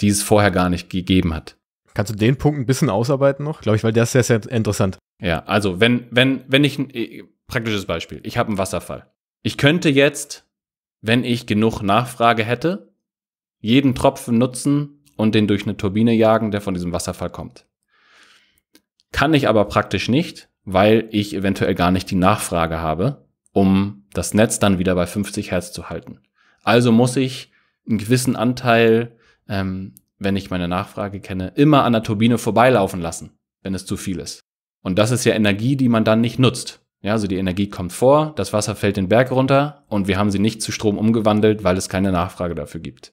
die es vorher gar nicht gegeben hat. Kannst du den Punkt ein bisschen ausarbeiten noch? Glaube ich, weil der ist sehr, sehr interessant. Ja, also wenn, wenn, wenn ich ein äh, praktisches Beispiel, ich habe einen Wasserfall. Ich könnte jetzt, wenn ich genug Nachfrage hätte, jeden Tropfen nutzen und den durch eine Turbine jagen, der von diesem Wasserfall kommt. Kann ich aber praktisch nicht, weil ich eventuell gar nicht die Nachfrage habe, um das Netz dann wieder bei 50 Hertz zu halten. Also muss ich einen gewissen Anteil ähm, wenn ich meine Nachfrage kenne, immer an der Turbine vorbeilaufen lassen, wenn es zu viel ist. Und das ist ja Energie, die man dann nicht nutzt. Ja, also die Energie kommt vor, das Wasser fällt den Berg runter und wir haben sie nicht zu Strom umgewandelt, weil es keine Nachfrage dafür gibt.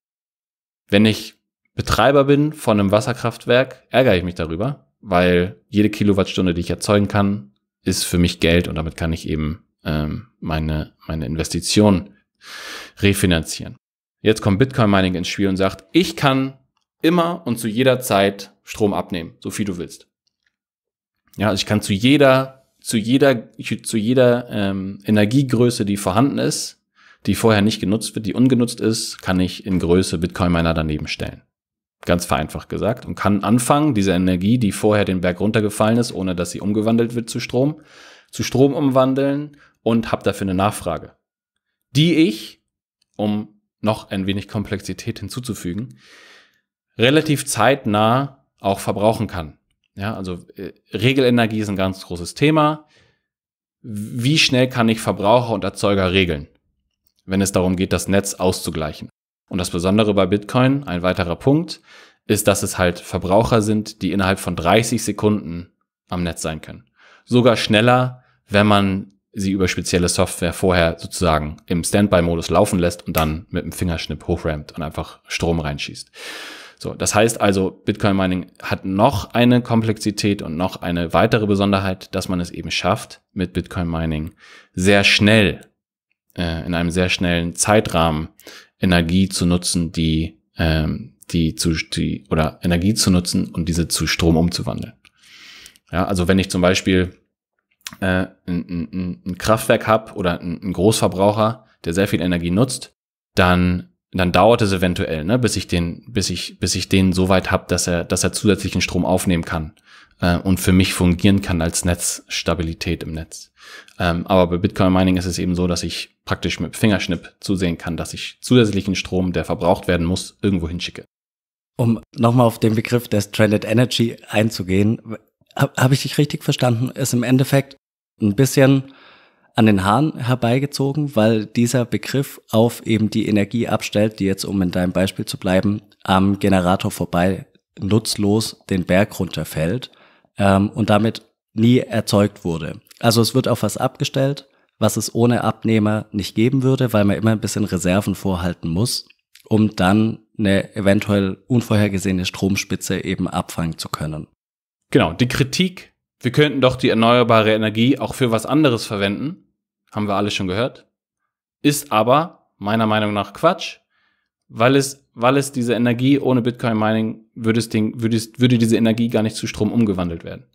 Wenn ich Betreiber bin von einem Wasserkraftwerk, ärgere ich mich darüber, weil jede Kilowattstunde, die ich erzeugen kann, ist für mich Geld und damit kann ich eben ähm, meine, meine Investition refinanzieren. Jetzt kommt Bitcoin Mining ins Spiel und sagt, ich kann immer und zu jeder Zeit Strom abnehmen, so viel du willst. Ja, also ich kann zu jeder, zu jeder, zu jeder ähm, Energiegröße, die vorhanden ist, die vorher nicht genutzt wird, die ungenutzt ist, kann ich in Größe Bitcoin Miner daneben stellen. Ganz vereinfacht gesagt. Und kann anfangen, diese Energie, die vorher den Berg runtergefallen ist, ohne dass sie umgewandelt wird zu Strom, zu Strom umwandeln und habe dafür eine Nachfrage, die ich, um noch ein wenig Komplexität hinzuzufügen, relativ zeitnah auch verbrauchen kann. Ja, also äh, Regelenergie ist ein ganz großes Thema. Wie schnell kann ich Verbraucher und Erzeuger regeln, wenn es darum geht, das Netz auszugleichen? Und das Besondere bei Bitcoin, ein weiterer Punkt, ist, dass es halt Verbraucher sind, die innerhalb von 30 Sekunden am Netz sein können. Sogar schneller, wenn man sie über spezielle Software vorher sozusagen im Standby-Modus laufen lässt und dann mit dem Fingerschnipp hochrampt und einfach Strom reinschießt. So, das heißt also, Bitcoin Mining hat noch eine Komplexität und noch eine weitere Besonderheit, dass man es eben schafft, mit Bitcoin Mining sehr schnell, äh, in einem sehr schnellen Zeitrahmen Energie zu nutzen, die, ähm, die zu, die, oder Energie zu nutzen und diese zu Strom umzuwandeln. Ja, also wenn ich zum Beispiel äh, ein, ein, Kraftwerk habe oder ein, Großverbraucher, der sehr viel Energie nutzt, dann dann dauert es eventuell, ne, bis ich den, bis ich, bis ich den so weit habe, dass er, dass er zusätzlichen Strom aufnehmen kann äh, und für mich fungieren kann als Netzstabilität im Netz. Ähm, aber bei Bitcoin Mining ist es eben so, dass ich praktisch mit Fingerschnipp zusehen kann, dass ich zusätzlichen Strom, der verbraucht werden muss, irgendwo hinschicke. Um nochmal auf den Begriff der Stranded Energy einzugehen, habe hab ich dich richtig verstanden? Ist im Endeffekt ein bisschen an den Haaren herbeigezogen, weil dieser Begriff auf eben die Energie abstellt, die jetzt, um in deinem Beispiel zu bleiben, am Generator vorbei nutzlos den Berg runterfällt ähm, und damit nie erzeugt wurde. Also es wird auf was abgestellt, was es ohne Abnehmer nicht geben würde, weil man immer ein bisschen Reserven vorhalten muss, um dann eine eventuell unvorhergesehene Stromspitze eben abfangen zu können. Genau, die Kritik wir könnten doch die erneuerbare Energie auch für was anderes verwenden, haben wir alle schon gehört, ist aber meiner Meinung nach Quatsch, weil es, weil es diese Energie ohne Bitcoin Mining würde, es den, würde, es, würde diese Energie gar nicht zu Strom umgewandelt werden.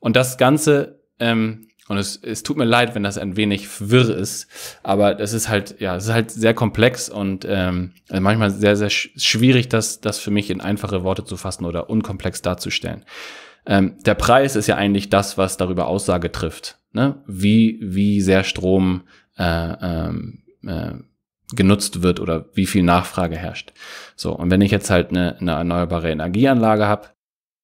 Und das Ganze, ähm, und es, es tut mir leid, wenn das ein wenig wirr ist, aber das ist halt, ja, es ist halt sehr komplex und ähm, also manchmal sehr, sehr sch schwierig, das, das für mich in einfache Worte zu fassen oder unkomplex darzustellen. Ähm, der Preis ist ja eigentlich das, was darüber Aussage trifft. Ne? Wie, wie sehr Strom äh, ähm, äh, genutzt wird oder wie viel Nachfrage herrscht. So, und wenn ich jetzt halt eine, eine erneuerbare Energieanlage habe,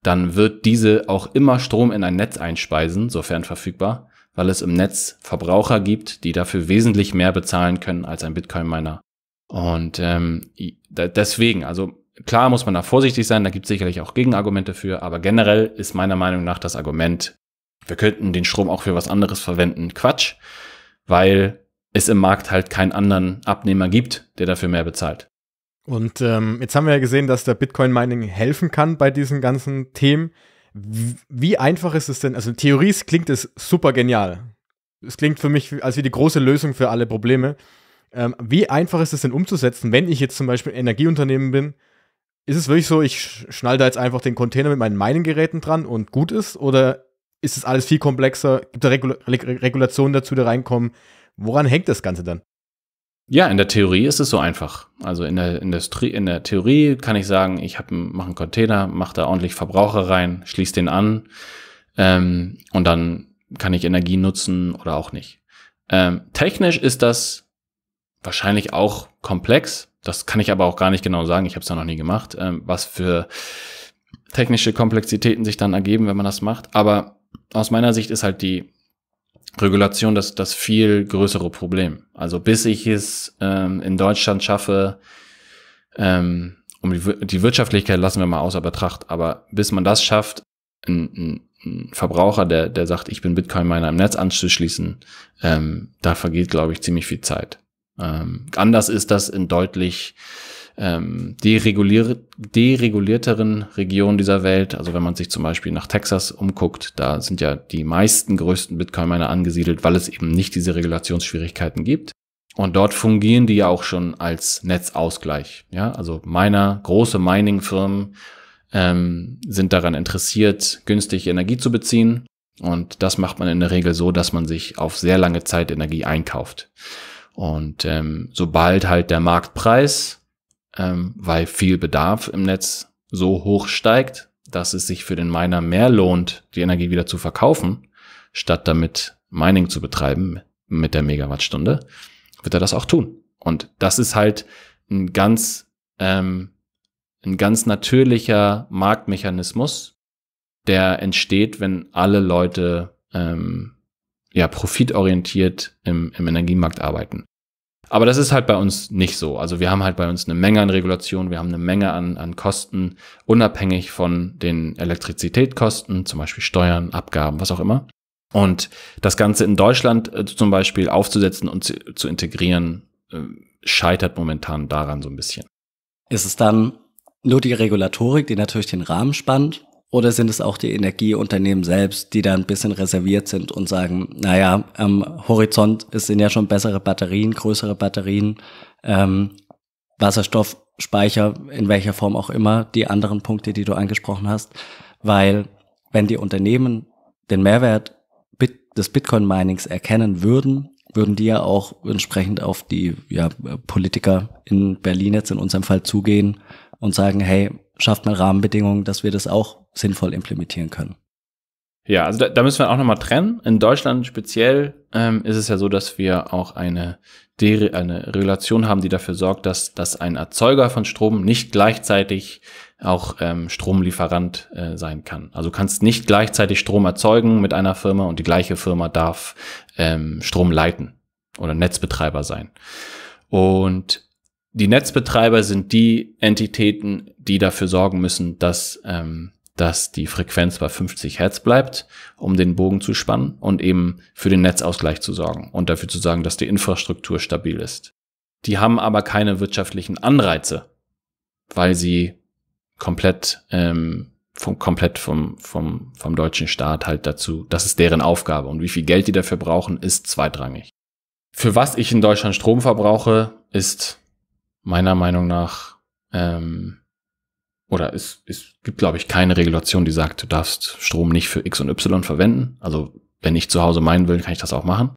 dann wird diese auch immer Strom in ein Netz einspeisen, sofern verfügbar, weil es im Netz Verbraucher gibt, die dafür wesentlich mehr bezahlen können als ein Bitcoin-Miner. Und ähm, deswegen, also Klar muss man da vorsichtig sein, da gibt es sicherlich auch Gegenargumente für, aber generell ist meiner Meinung nach das Argument, wir könnten den Strom auch für was anderes verwenden, Quatsch, weil es im Markt halt keinen anderen Abnehmer gibt, der dafür mehr bezahlt. Und ähm, jetzt haben wir ja gesehen, dass der Bitcoin-Mining helfen kann bei diesen ganzen Themen. Wie einfach ist es denn? Also in Theorie klingt es super genial. Es klingt für mich als wie die große Lösung für alle Probleme. Ähm, wie einfach ist es denn umzusetzen, wenn ich jetzt zum Beispiel ein Energieunternehmen bin ist es wirklich so, ich schnall da jetzt einfach den Container mit meinen Mining-Geräten dran und gut ist? Oder ist es alles viel komplexer? Gibt es Regula Regulationen dazu, die reinkommen? Woran hängt das Ganze dann? Ja, in der Theorie ist es so einfach. Also in der Industrie, in der Theorie kann ich sagen, ich hab, mache einen Container, mache da ordentlich Verbraucher rein, schließe den an ähm, und dann kann ich Energie nutzen oder auch nicht. Ähm, technisch ist das wahrscheinlich auch komplex, das kann ich aber auch gar nicht genau sagen, ich habe es ja noch nie gemacht, ähm, was für technische Komplexitäten sich dann ergeben, wenn man das macht. Aber aus meiner Sicht ist halt die Regulation das, das viel größere Problem. Also bis ich es ähm, in Deutschland schaffe, ähm, um die, die Wirtschaftlichkeit lassen wir mal außer Betracht, aber bis man das schafft, ein, ein Verbraucher, der, der sagt, ich bin Bitcoin-Miner im Netz anzuschließen, ähm, da vergeht, glaube ich, ziemlich viel Zeit. Ähm, anders ist das in deutlich ähm, deregulier deregulierteren Regionen dieser Welt. Also wenn man sich zum Beispiel nach Texas umguckt, da sind ja die meisten größten Bitcoin-Miner angesiedelt, weil es eben nicht diese Regulationsschwierigkeiten gibt. Und dort fungieren die ja auch schon als Netzausgleich. Ja, also Miner, große Mining-Firmen ähm, sind daran interessiert, günstig Energie zu beziehen. Und das macht man in der Regel so, dass man sich auf sehr lange Zeit Energie einkauft. Und ähm, sobald halt der Marktpreis, ähm, weil viel Bedarf im Netz so hoch steigt, dass es sich für den Miner mehr lohnt, die Energie wieder zu verkaufen, statt damit Mining zu betreiben mit der Megawattstunde, wird er das auch tun. Und das ist halt ein ganz, ähm, ein ganz natürlicher Marktmechanismus, der entsteht, wenn alle Leute ähm, ja profitorientiert im, im Energiemarkt arbeiten. Aber das ist halt bei uns nicht so. Also wir haben halt bei uns eine Menge an Regulation, wir haben eine Menge an, an Kosten, unabhängig von den Elektrizitätskosten, zum Beispiel Steuern, Abgaben, was auch immer. Und das Ganze in Deutschland äh, zum Beispiel aufzusetzen und zu, zu integrieren, äh, scheitert momentan daran so ein bisschen. Ist es dann nur die Regulatorik, die natürlich den Rahmen spannt? Oder sind es auch die Energieunternehmen selbst, die da ein bisschen reserviert sind und sagen, naja, am ähm, Horizont sind ja schon bessere Batterien, größere Batterien, ähm, Wasserstoffspeicher, in welcher Form auch immer, die anderen Punkte, die du angesprochen hast. Weil wenn die Unternehmen den Mehrwert des Bitcoin-Minings erkennen würden, würden die ja auch entsprechend auf die ja, Politiker in Berlin jetzt in unserem Fall zugehen und sagen, hey, schafft man Rahmenbedingungen, dass wir das auch sinnvoll implementieren können. Ja, also da, da müssen wir auch nochmal trennen. In Deutschland speziell ähm, ist es ja so, dass wir auch eine, eine Regulation haben, die dafür sorgt, dass, dass ein Erzeuger von Strom nicht gleichzeitig auch ähm, Stromlieferant äh, sein kann. Also kannst nicht gleichzeitig Strom erzeugen mit einer Firma und die gleiche Firma darf ähm, Strom leiten oder Netzbetreiber sein. Und die Netzbetreiber sind die Entitäten, die dafür sorgen müssen, dass, ähm, dass die Frequenz bei 50 Hertz bleibt, um den Bogen zu spannen und eben für den Netzausgleich zu sorgen und dafür zu sorgen, dass die Infrastruktur stabil ist. Die haben aber keine wirtschaftlichen Anreize, weil sie komplett ähm, vom, komplett vom, vom, vom deutschen Staat halt dazu, das ist deren Aufgabe und wie viel Geld die dafür brauchen, ist zweitrangig. Für was ich in Deutschland Strom verbrauche, ist meiner Meinung nach, ähm, oder es, es gibt, glaube ich, keine Regulation, die sagt, du darfst Strom nicht für X und Y verwenden. Also wenn ich zu Hause meinen will, kann ich das auch machen.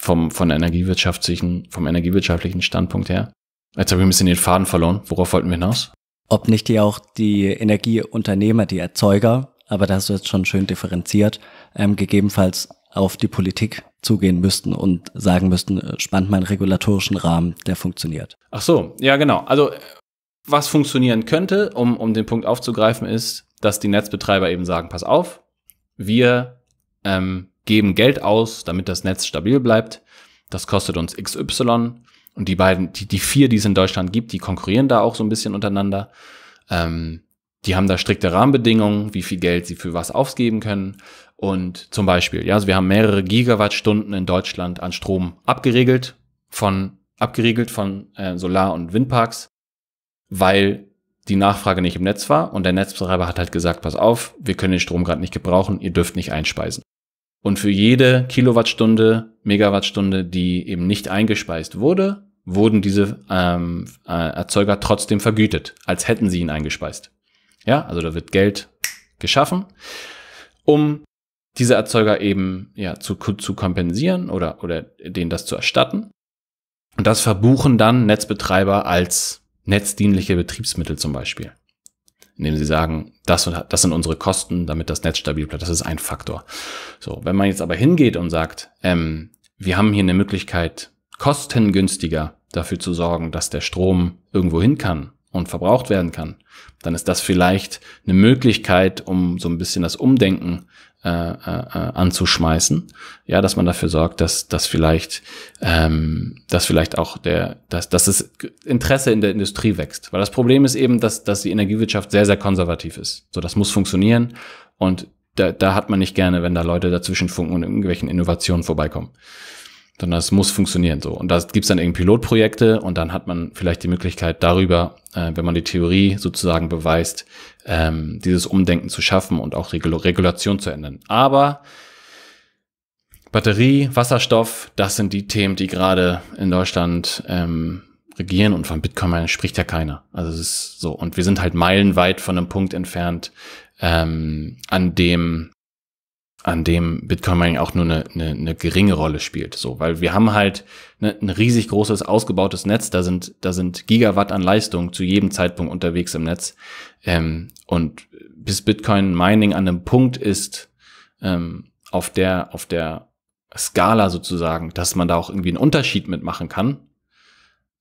Vom, von energiewirtschaftlichen, vom energiewirtschaftlichen Standpunkt her. Jetzt habe ich ein bisschen den Faden verloren. Worauf wollten wir hinaus? Ob nicht die auch die Energieunternehmer, die Erzeuger, aber da hast du jetzt schon schön differenziert, ähm, gegebenenfalls auf die Politik zugehen müssten und sagen müssten, äh, spannt meinen regulatorischen Rahmen, der funktioniert. Ach so, ja genau. Also was funktionieren könnte, um, um den Punkt aufzugreifen, ist, dass die Netzbetreiber eben sagen, pass auf, wir ähm, geben Geld aus, damit das Netz stabil bleibt. Das kostet uns XY. Und die beiden, die, die vier, die es in Deutschland gibt, die konkurrieren da auch so ein bisschen untereinander. Ähm, die haben da strikte Rahmenbedingungen, wie viel Geld sie für was ausgeben können. Und zum Beispiel, ja, also wir haben mehrere Gigawattstunden in Deutschland an Strom abgeregelt von, abgeriegelt von äh, Solar- und Windparks, weil die Nachfrage nicht im Netz war und der Netzbetreiber hat halt gesagt, pass auf, wir können den Strom gerade nicht gebrauchen, ihr dürft nicht einspeisen. Und für jede Kilowattstunde, Megawattstunde, die eben nicht eingespeist wurde, wurden diese ähm, äh, Erzeuger trotzdem vergütet, als hätten sie ihn eingespeist. Ja, also da wird Geld geschaffen, um diese Erzeuger eben ja, zu, zu kompensieren oder, oder denen das zu erstatten. Und das verbuchen dann Netzbetreiber als netzdienliche Betriebsmittel zum Beispiel. Indem sie sagen, das, und das sind unsere Kosten, damit das Netz stabil bleibt. Das ist ein Faktor. So, wenn man jetzt aber hingeht und sagt, ähm, wir haben hier eine Möglichkeit, kostengünstiger dafür zu sorgen, dass der Strom irgendwo hin kann, und verbraucht werden kann, dann ist das vielleicht eine Möglichkeit, um so ein bisschen das Umdenken äh, äh, äh, anzuschmeißen, ja, dass man dafür sorgt, dass dass vielleicht ähm, dass vielleicht auch der dass dass das Interesse in der Industrie wächst, weil das Problem ist eben, dass dass die Energiewirtschaft sehr sehr konservativ ist. So, das muss funktionieren und da, da hat man nicht gerne, wenn da Leute dazwischen funken und irgendwelchen Innovationen vorbeikommen. Sondern es muss funktionieren so. Und da gibt's dann eben Pilotprojekte und dann hat man vielleicht die Möglichkeit darüber, äh, wenn man die Theorie sozusagen beweist, ähm, dieses Umdenken zu schaffen und auch Regul Regulation zu ändern. Aber Batterie, Wasserstoff, das sind die Themen, die gerade in Deutschland ähm, regieren und von Bitcoin spricht ja keiner. Also es ist so. Und wir sind halt meilenweit von einem Punkt entfernt, ähm, an dem an dem Bitcoin Mining auch nur eine, eine, eine geringe Rolle spielt. So, weil wir haben halt ne, ein riesig großes, ausgebautes Netz, da sind, da sind Gigawatt an Leistung zu jedem Zeitpunkt unterwegs im Netz. Ähm, und bis Bitcoin Mining an einem Punkt ist, ähm, auf der, auf der Skala sozusagen, dass man da auch irgendwie einen Unterschied mitmachen kann.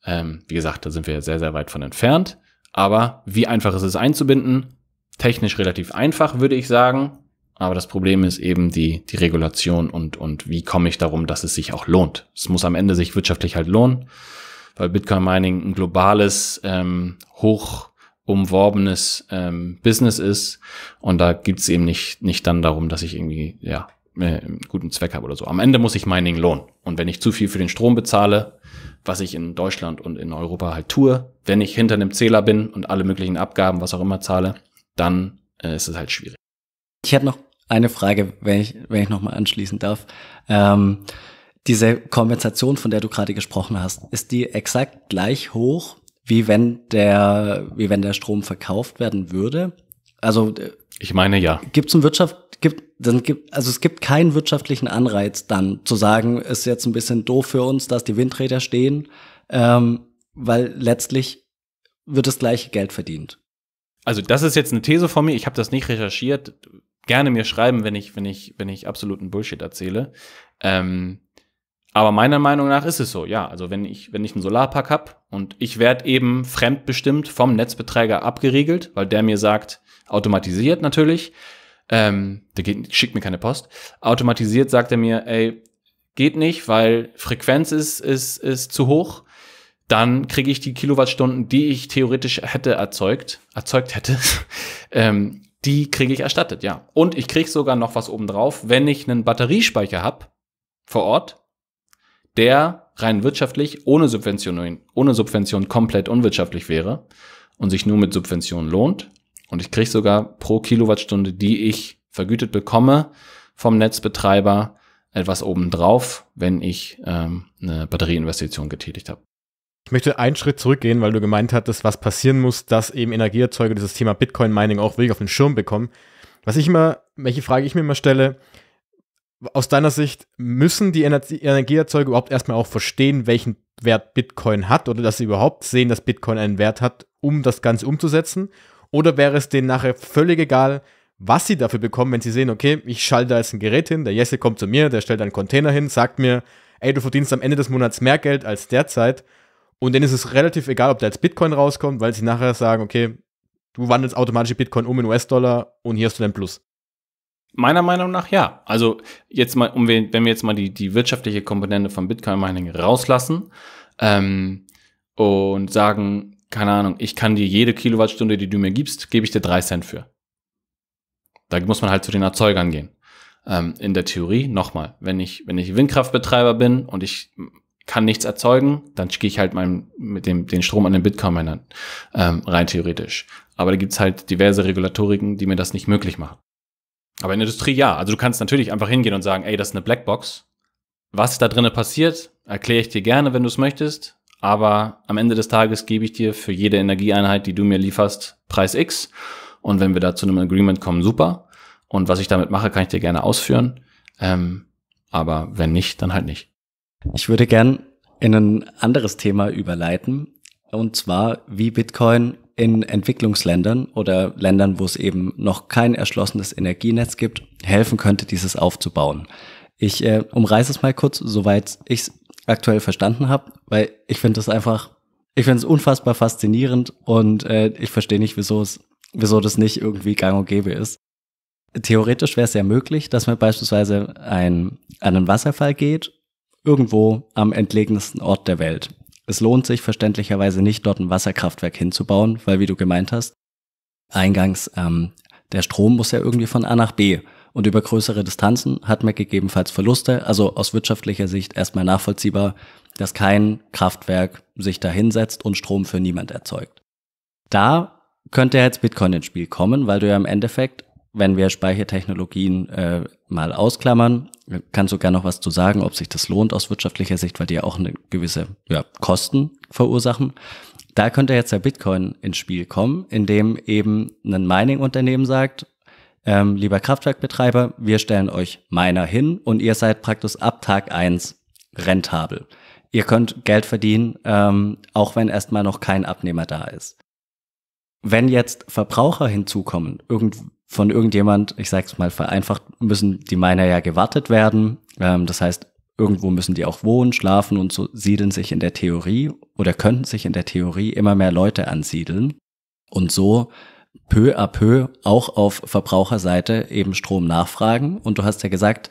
Ähm, wie gesagt, da sind wir sehr, sehr weit von entfernt. Aber wie einfach ist es einzubinden? Technisch relativ einfach, würde ich sagen aber das Problem ist eben die, die Regulation und, und wie komme ich darum, dass es sich auch lohnt. Es muss am Ende sich wirtschaftlich halt lohnen, weil Bitcoin Mining ein globales, ähm, hoch umworbenes ähm, Business ist. Und da gibt's eben nicht, nicht dann darum, dass ich irgendwie, ja, äh, guten Zweck habe oder so. Am Ende muss ich Mining lohnen. Und wenn ich zu viel für den Strom bezahle, was ich in Deutschland und in Europa halt tue, wenn ich hinter einem Zähler bin und alle möglichen Abgaben, was auch immer zahle, dann äh, ist es halt schwierig. Ich habe noch eine Frage, wenn ich, wenn ich nochmal anschließen darf. Ähm, diese Kompensation, von der du gerade gesprochen hast, ist die exakt gleich hoch, wie wenn der, wie wenn der Strom verkauft werden würde? Also äh, ich meine ja. Gibt's ein Wirtschaft, gibt, dann gibt, also es gibt keinen wirtschaftlichen Anreiz dann zu sagen, ist jetzt ein bisschen doof für uns, dass die Windräder stehen, ähm, weil letztlich wird das gleiche Geld verdient. Also das ist jetzt eine These von mir, ich habe das nicht recherchiert, gerne mir schreiben, wenn ich, wenn ich, wenn ich absoluten Bullshit erzähle. Ähm, aber meiner Meinung nach ist es so, ja. Also wenn ich, wenn ich einen Solarpark habe und ich werde eben fremdbestimmt vom Netzbetreiber abgeriegelt, weil der mir sagt, automatisiert natürlich, ähm, der geht, schickt mir keine Post, automatisiert sagt er mir, ey, geht nicht, weil Frequenz ist, ist, ist zu hoch, dann kriege ich die Kilowattstunden, die ich theoretisch hätte erzeugt, erzeugt hätte, ähm, die kriege ich erstattet, ja. Und ich kriege sogar noch was obendrauf, wenn ich einen Batteriespeicher habe vor Ort, der rein wirtschaftlich ohne Subvention, ohne Subvention komplett unwirtschaftlich wäre und sich nur mit Subventionen lohnt. Und ich kriege sogar pro Kilowattstunde, die ich vergütet bekomme vom Netzbetreiber, etwas obendrauf, wenn ich ähm, eine Batterieinvestition getätigt habe. Ich möchte einen Schritt zurückgehen, weil du gemeint hattest, was passieren muss, dass eben Energieerzeuger dieses Thema Bitcoin-Mining auch wirklich auf den Schirm bekommen. Was ich immer, welche Frage ich mir immer stelle, aus deiner Sicht müssen die Energieerzeuger überhaupt erstmal auch verstehen, welchen Wert Bitcoin hat oder dass sie überhaupt sehen, dass Bitcoin einen Wert hat, um das Ganze umzusetzen? Oder wäre es denen nachher völlig egal, was sie dafür bekommen, wenn sie sehen, okay, ich schalte da jetzt ein Gerät hin, der Jesse kommt zu mir, der stellt einen Container hin, sagt mir, ey, du verdienst am Ende des Monats mehr Geld als derzeit und denen ist es relativ egal, ob da jetzt Bitcoin rauskommt, weil sie nachher sagen, okay, du wandelst automatisch Bitcoin um in US-Dollar und hier hast du dein Plus. Meiner Meinung nach ja. Also jetzt mal, um, wenn wir jetzt mal die, die wirtschaftliche Komponente von Bitcoin Mining rauslassen ähm, und sagen, keine Ahnung, ich kann dir jede Kilowattstunde, die du mir gibst, gebe ich dir drei Cent für. Da muss man halt zu den Erzeugern gehen. Ähm, in der Theorie, nochmal, wenn ich, wenn ich Windkraftbetreiber bin und ich kann nichts erzeugen, dann gehe ich halt mein, mit dem, den Strom an den bitcoin ähm, rein theoretisch. Aber da gibt's halt diverse Regulatoriken, die mir das nicht möglich machen. Aber in der Industrie ja. Also du kannst natürlich einfach hingehen und sagen, ey, das ist eine Blackbox. Was da drinnen passiert, erkläre ich dir gerne, wenn du es möchtest. Aber am Ende des Tages gebe ich dir für jede Energieeinheit, die du mir lieferst, Preis X. Und wenn wir da zu einem Agreement kommen, super. Und was ich damit mache, kann ich dir gerne ausführen. Ähm, aber wenn nicht, dann halt nicht. Ich würde gern in ein anderes Thema überleiten, und zwar wie Bitcoin in Entwicklungsländern oder Ländern, wo es eben noch kein erschlossenes Energienetz gibt, helfen könnte, dieses aufzubauen. Ich äh, umreiße es mal kurz, soweit ich es aktuell verstanden habe, weil ich finde es einfach, ich finde es unfassbar faszinierend und äh, ich verstehe nicht, wieso es, wieso das nicht irgendwie gang und gäbe ist. Theoretisch wäre es ja möglich, dass man beispielsweise ein, einen Wasserfall geht irgendwo am entlegensten Ort der Welt. Es lohnt sich verständlicherweise nicht, dort ein Wasserkraftwerk hinzubauen, weil, wie du gemeint hast, eingangs ähm, der Strom muss ja irgendwie von A nach B. Und über größere Distanzen hat man gegebenenfalls Verluste. Also aus wirtschaftlicher Sicht erstmal nachvollziehbar, dass kein Kraftwerk sich da hinsetzt und Strom für niemand erzeugt. Da könnte jetzt Bitcoin ins Spiel kommen, weil du ja im Endeffekt wenn wir Speichertechnologien äh, mal ausklammern, kannst du gerne noch was zu sagen, ob sich das lohnt aus wirtschaftlicher Sicht, weil die ja auch eine gewisse ja, Kosten verursachen. Da könnte jetzt der Bitcoin ins Spiel kommen, indem eben ein Mining-Unternehmen sagt, ähm, lieber Kraftwerkbetreiber, wir stellen euch Miner hin und ihr seid praktisch ab Tag eins rentabel. Ihr könnt Geld verdienen, ähm, auch wenn erstmal noch kein Abnehmer da ist. Wenn jetzt Verbraucher hinzukommen, irgend von irgendjemand, ich sag's mal vereinfacht, müssen die Miner ja gewartet werden. Ähm, das heißt, irgendwo müssen die auch wohnen, schlafen und so siedeln sich in der Theorie oder könnten sich in der Theorie immer mehr Leute ansiedeln und so peu à peu auch auf Verbraucherseite eben Strom nachfragen. Und du hast ja gesagt,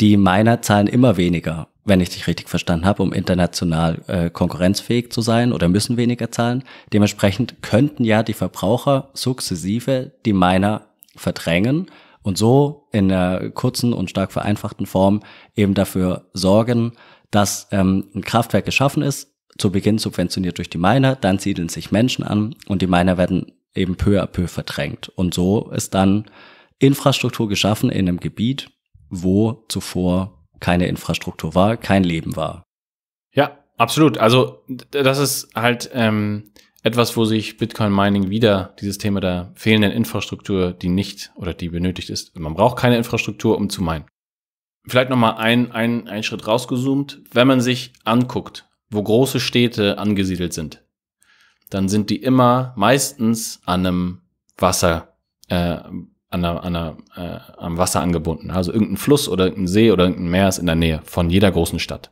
die Miner zahlen immer weniger, wenn ich dich richtig verstanden habe, um international äh, konkurrenzfähig zu sein oder müssen weniger zahlen. Dementsprechend könnten ja die Verbraucher sukzessive die Miner verdrängen und so in der kurzen und stark vereinfachten Form eben dafür sorgen, dass ähm, ein Kraftwerk geschaffen ist, zu Beginn subventioniert durch die Miner, dann siedeln sich Menschen an und die Miner werden eben peu à peu verdrängt. Und so ist dann Infrastruktur geschaffen in einem Gebiet, wo zuvor keine Infrastruktur war, kein Leben war. Ja, absolut. Also das ist halt ähm, etwas, wo sich Bitcoin Mining wieder dieses Thema der fehlenden Infrastruktur, die nicht oder die benötigt ist. Man braucht keine Infrastruktur, um zu meinen. Vielleicht nochmal ein, ein, ein Schritt rausgezoomt. Wenn man sich anguckt, wo große Städte angesiedelt sind, dann sind die immer meistens an einem Wasser, äh, an einer, an einer, äh, am Wasser angebunden. Also irgendein Fluss oder irgendein See oder irgendein Meer ist in der Nähe von jeder großen Stadt.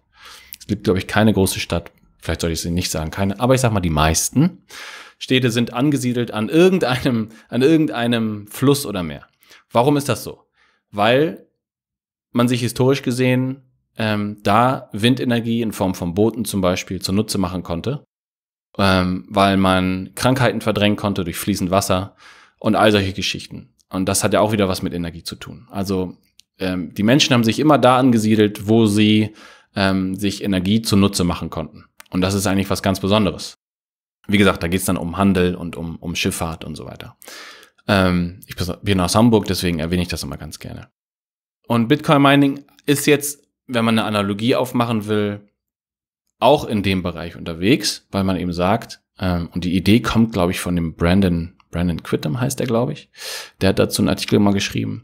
Es gibt, glaube ich, keine große Stadt, vielleicht sollte ich es nicht sagen, keine, aber ich sag mal die meisten Städte sind angesiedelt an irgendeinem, an irgendeinem Fluss oder Meer. Warum ist das so? Weil man sich historisch gesehen ähm, da Windenergie in Form von Booten zum Beispiel zunutze machen konnte, ähm, weil man Krankheiten verdrängen konnte durch fließend Wasser und all solche Geschichten. Und das hat ja auch wieder was mit Energie zu tun. Also ähm, die Menschen haben sich immer da angesiedelt, wo sie ähm, sich Energie zunutze machen konnten. Und das ist eigentlich was ganz Besonderes. Wie gesagt, da geht es dann um Handel und um, um Schifffahrt und so weiter. Ähm, ich bin aus Hamburg, deswegen erwähne ich das immer ganz gerne. Und Bitcoin Mining ist jetzt, wenn man eine Analogie aufmachen will, auch in dem Bereich unterwegs, weil man eben sagt, ähm, und die Idee kommt, glaube ich, von dem Brandon, Brandon Quittam heißt er, glaube ich. Der hat dazu einen Artikel mal geschrieben.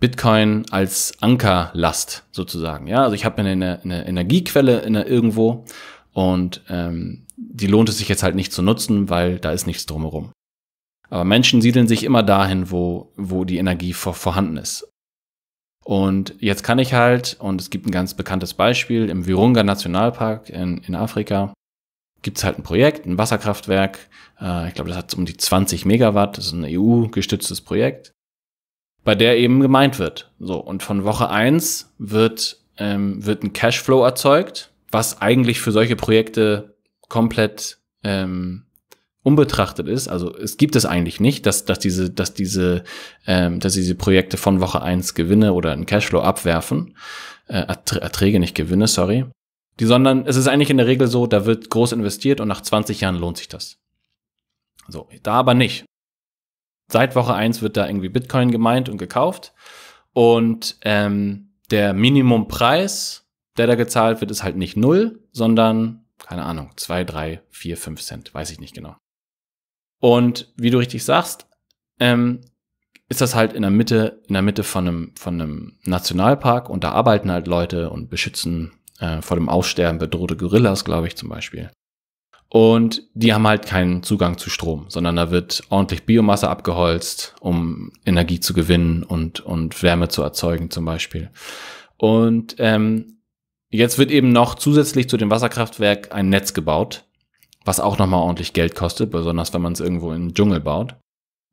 Bitcoin als Ankerlast sozusagen. Ja, also ich habe eine, eine Energiequelle in der irgendwo und ähm, die lohnt es sich jetzt halt nicht zu nutzen, weil da ist nichts drumherum. Aber Menschen siedeln sich immer dahin, wo, wo die Energie vor, vorhanden ist. Und jetzt kann ich halt, und es gibt ein ganz bekanntes Beispiel, im Virunga Nationalpark in, in Afrika gibt es halt ein Projekt, ein Wasserkraftwerk. Äh, ich glaube, das hat um die 20 Megawatt. Das ist ein EU-gestütztes Projekt, bei der eben gemeint wird. So, und von Woche eins wird, ähm, wird ein Cashflow erzeugt was eigentlich für solche Projekte komplett ähm, unbetrachtet ist, also es gibt es eigentlich nicht, dass, dass diese, dass diese, ähm, dass diese Projekte von Woche eins Gewinne oder einen Cashflow abwerfen, äh, Erträge nicht Gewinne, sorry. Die, sondern es ist eigentlich in der Regel so, da wird groß investiert und nach 20 Jahren lohnt sich das. So, da aber nicht. Seit Woche eins wird da irgendwie Bitcoin gemeint und gekauft. Und ähm, der Minimumpreis der da gezahlt wird, ist halt nicht null, sondern, keine Ahnung, zwei, drei, vier, fünf Cent, weiß ich nicht genau. Und wie du richtig sagst, ähm, ist das halt in der Mitte, in der Mitte von einem, von einem Nationalpark und da arbeiten halt Leute und beschützen äh, vor dem Aussterben bedrohte Gorillas, glaube ich, zum Beispiel. Und die haben halt keinen Zugang zu Strom, sondern da wird ordentlich Biomasse abgeholzt, um Energie zu gewinnen und, und Wärme zu erzeugen zum Beispiel. Und ähm, Jetzt wird eben noch zusätzlich zu dem Wasserkraftwerk ein Netz gebaut, was auch nochmal ordentlich Geld kostet, besonders wenn man es irgendwo im Dschungel baut.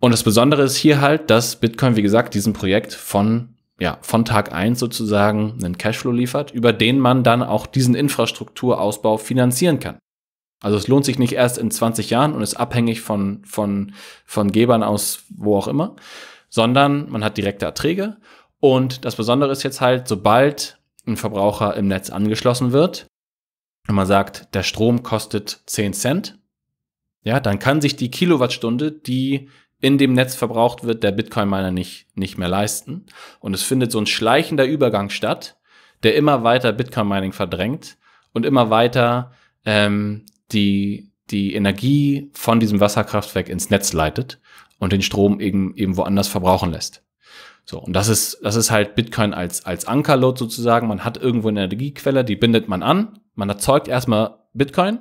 Und das Besondere ist hier halt, dass Bitcoin, wie gesagt, diesem Projekt von, ja, von Tag eins sozusagen einen Cashflow liefert, über den man dann auch diesen Infrastrukturausbau finanzieren kann. Also es lohnt sich nicht erst in 20 Jahren und ist abhängig von, von, von Gebern aus wo auch immer, sondern man hat direkte Erträge. Und das Besondere ist jetzt halt, sobald ein Verbraucher im Netz angeschlossen wird und man sagt, der Strom kostet 10 Cent, ja, dann kann sich die Kilowattstunde, die in dem Netz verbraucht wird, der Bitcoin-Miner nicht, nicht mehr leisten. Und es findet so ein schleichender Übergang statt, der immer weiter Bitcoin-Mining verdrängt und immer weiter ähm, die, die Energie von diesem Wasserkraftwerk ins Netz leitet und den Strom eben, eben woanders verbrauchen lässt. So, und das ist, das ist halt Bitcoin als, als Ankerload sozusagen. Man hat irgendwo eine Energiequelle, die bindet man an. Man erzeugt erstmal Bitcoin.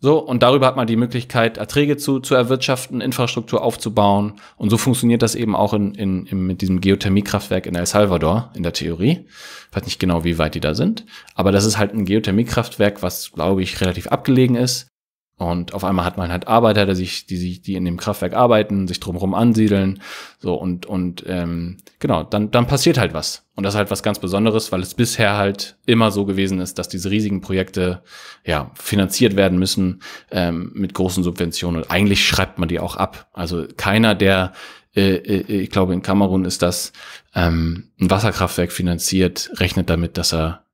So, und darüber hat man die Möglichkeit, Erträge zu, zu erwirtschaften, Infrastruktur aufzubauen. Und so funktioniert das eben auch in, in, in, mit diesem Geothermiekraftwerk in El Salvador, in der Theorie. Ich weiß nicht genau, wie weit die da sind. Aber das ist halt ein Geothermiekraftwerk, was, glaube ich, relativ abgelegen ist. Und auf einmal hat man halt Arbeiter, die sich, die sich, die in dem Kraftwerk arbeiten, sich drumherum ansiedeln, so und und ähm, genau, dann dann passiert halt was. Und das ist halt was ganz Besonderes, weil es bisher halt immer so gewesen ist, dass diese riesigen Projekte ja finanziert werden müssen ähm, mit großen Subventionen. Und eigentlich schreibt man die auch ab. Also keiner, der äh, äh, ich glaube in Kamerun ist das ähm, ein Wasserkraftwerk finanziert, rechnet damit, dass er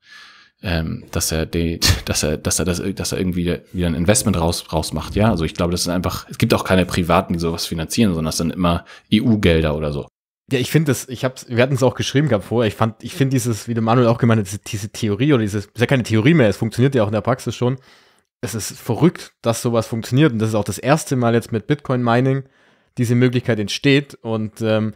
ähm, dass er die, dass er, dass er das, dass er irgendwie wieder ein Investment raus, rausmacht, ja. Also ich glaube, das ist einfach, es gibt auch keine Privaten, die sowas finanzieren, sondern das sind immer EU-Gelder oder so. Ja, ich finde das, ich hab's, wir hatten es auch geschrieben gehabt vorher, ich fand, ich finde dieses, wie der Manuel auch gemeint hat, diese, diese Theorie oder dieses, ist ja keine Theorie mehr, es funktioniert ja auch in der Praxis schon. Es ist verrückt, dass sowas funktioniert und das ist auch das erste Mal jetzt mit Bitcoin Mining diese Möglichkeit entsteht und ähm,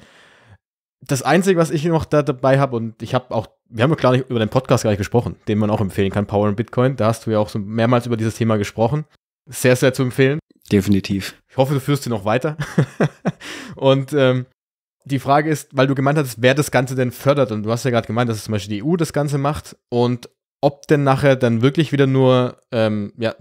das Einzige, was ich noch da dabei habe und ich habe auch wir haben ja klar nicht über den Podcast gar nicht gesprochen, den man auch empfehlen kann, Power and Bitcoin. Da hast du ja auch so mehrmals über dieses Thema gesprochen. Sehr, sehr zu empfehlen. Definitiv. Ich hoffe, du führst sie noch weiter. und ähm, die Frage ist, weil du gemeint hast, wer das Ganze denn fördert. Und du hast ja gerade gemeint, dass zum Beispiel die EU das Ganze macht. Und ob denn nachher dann wirklich wieder nur ähm, ja,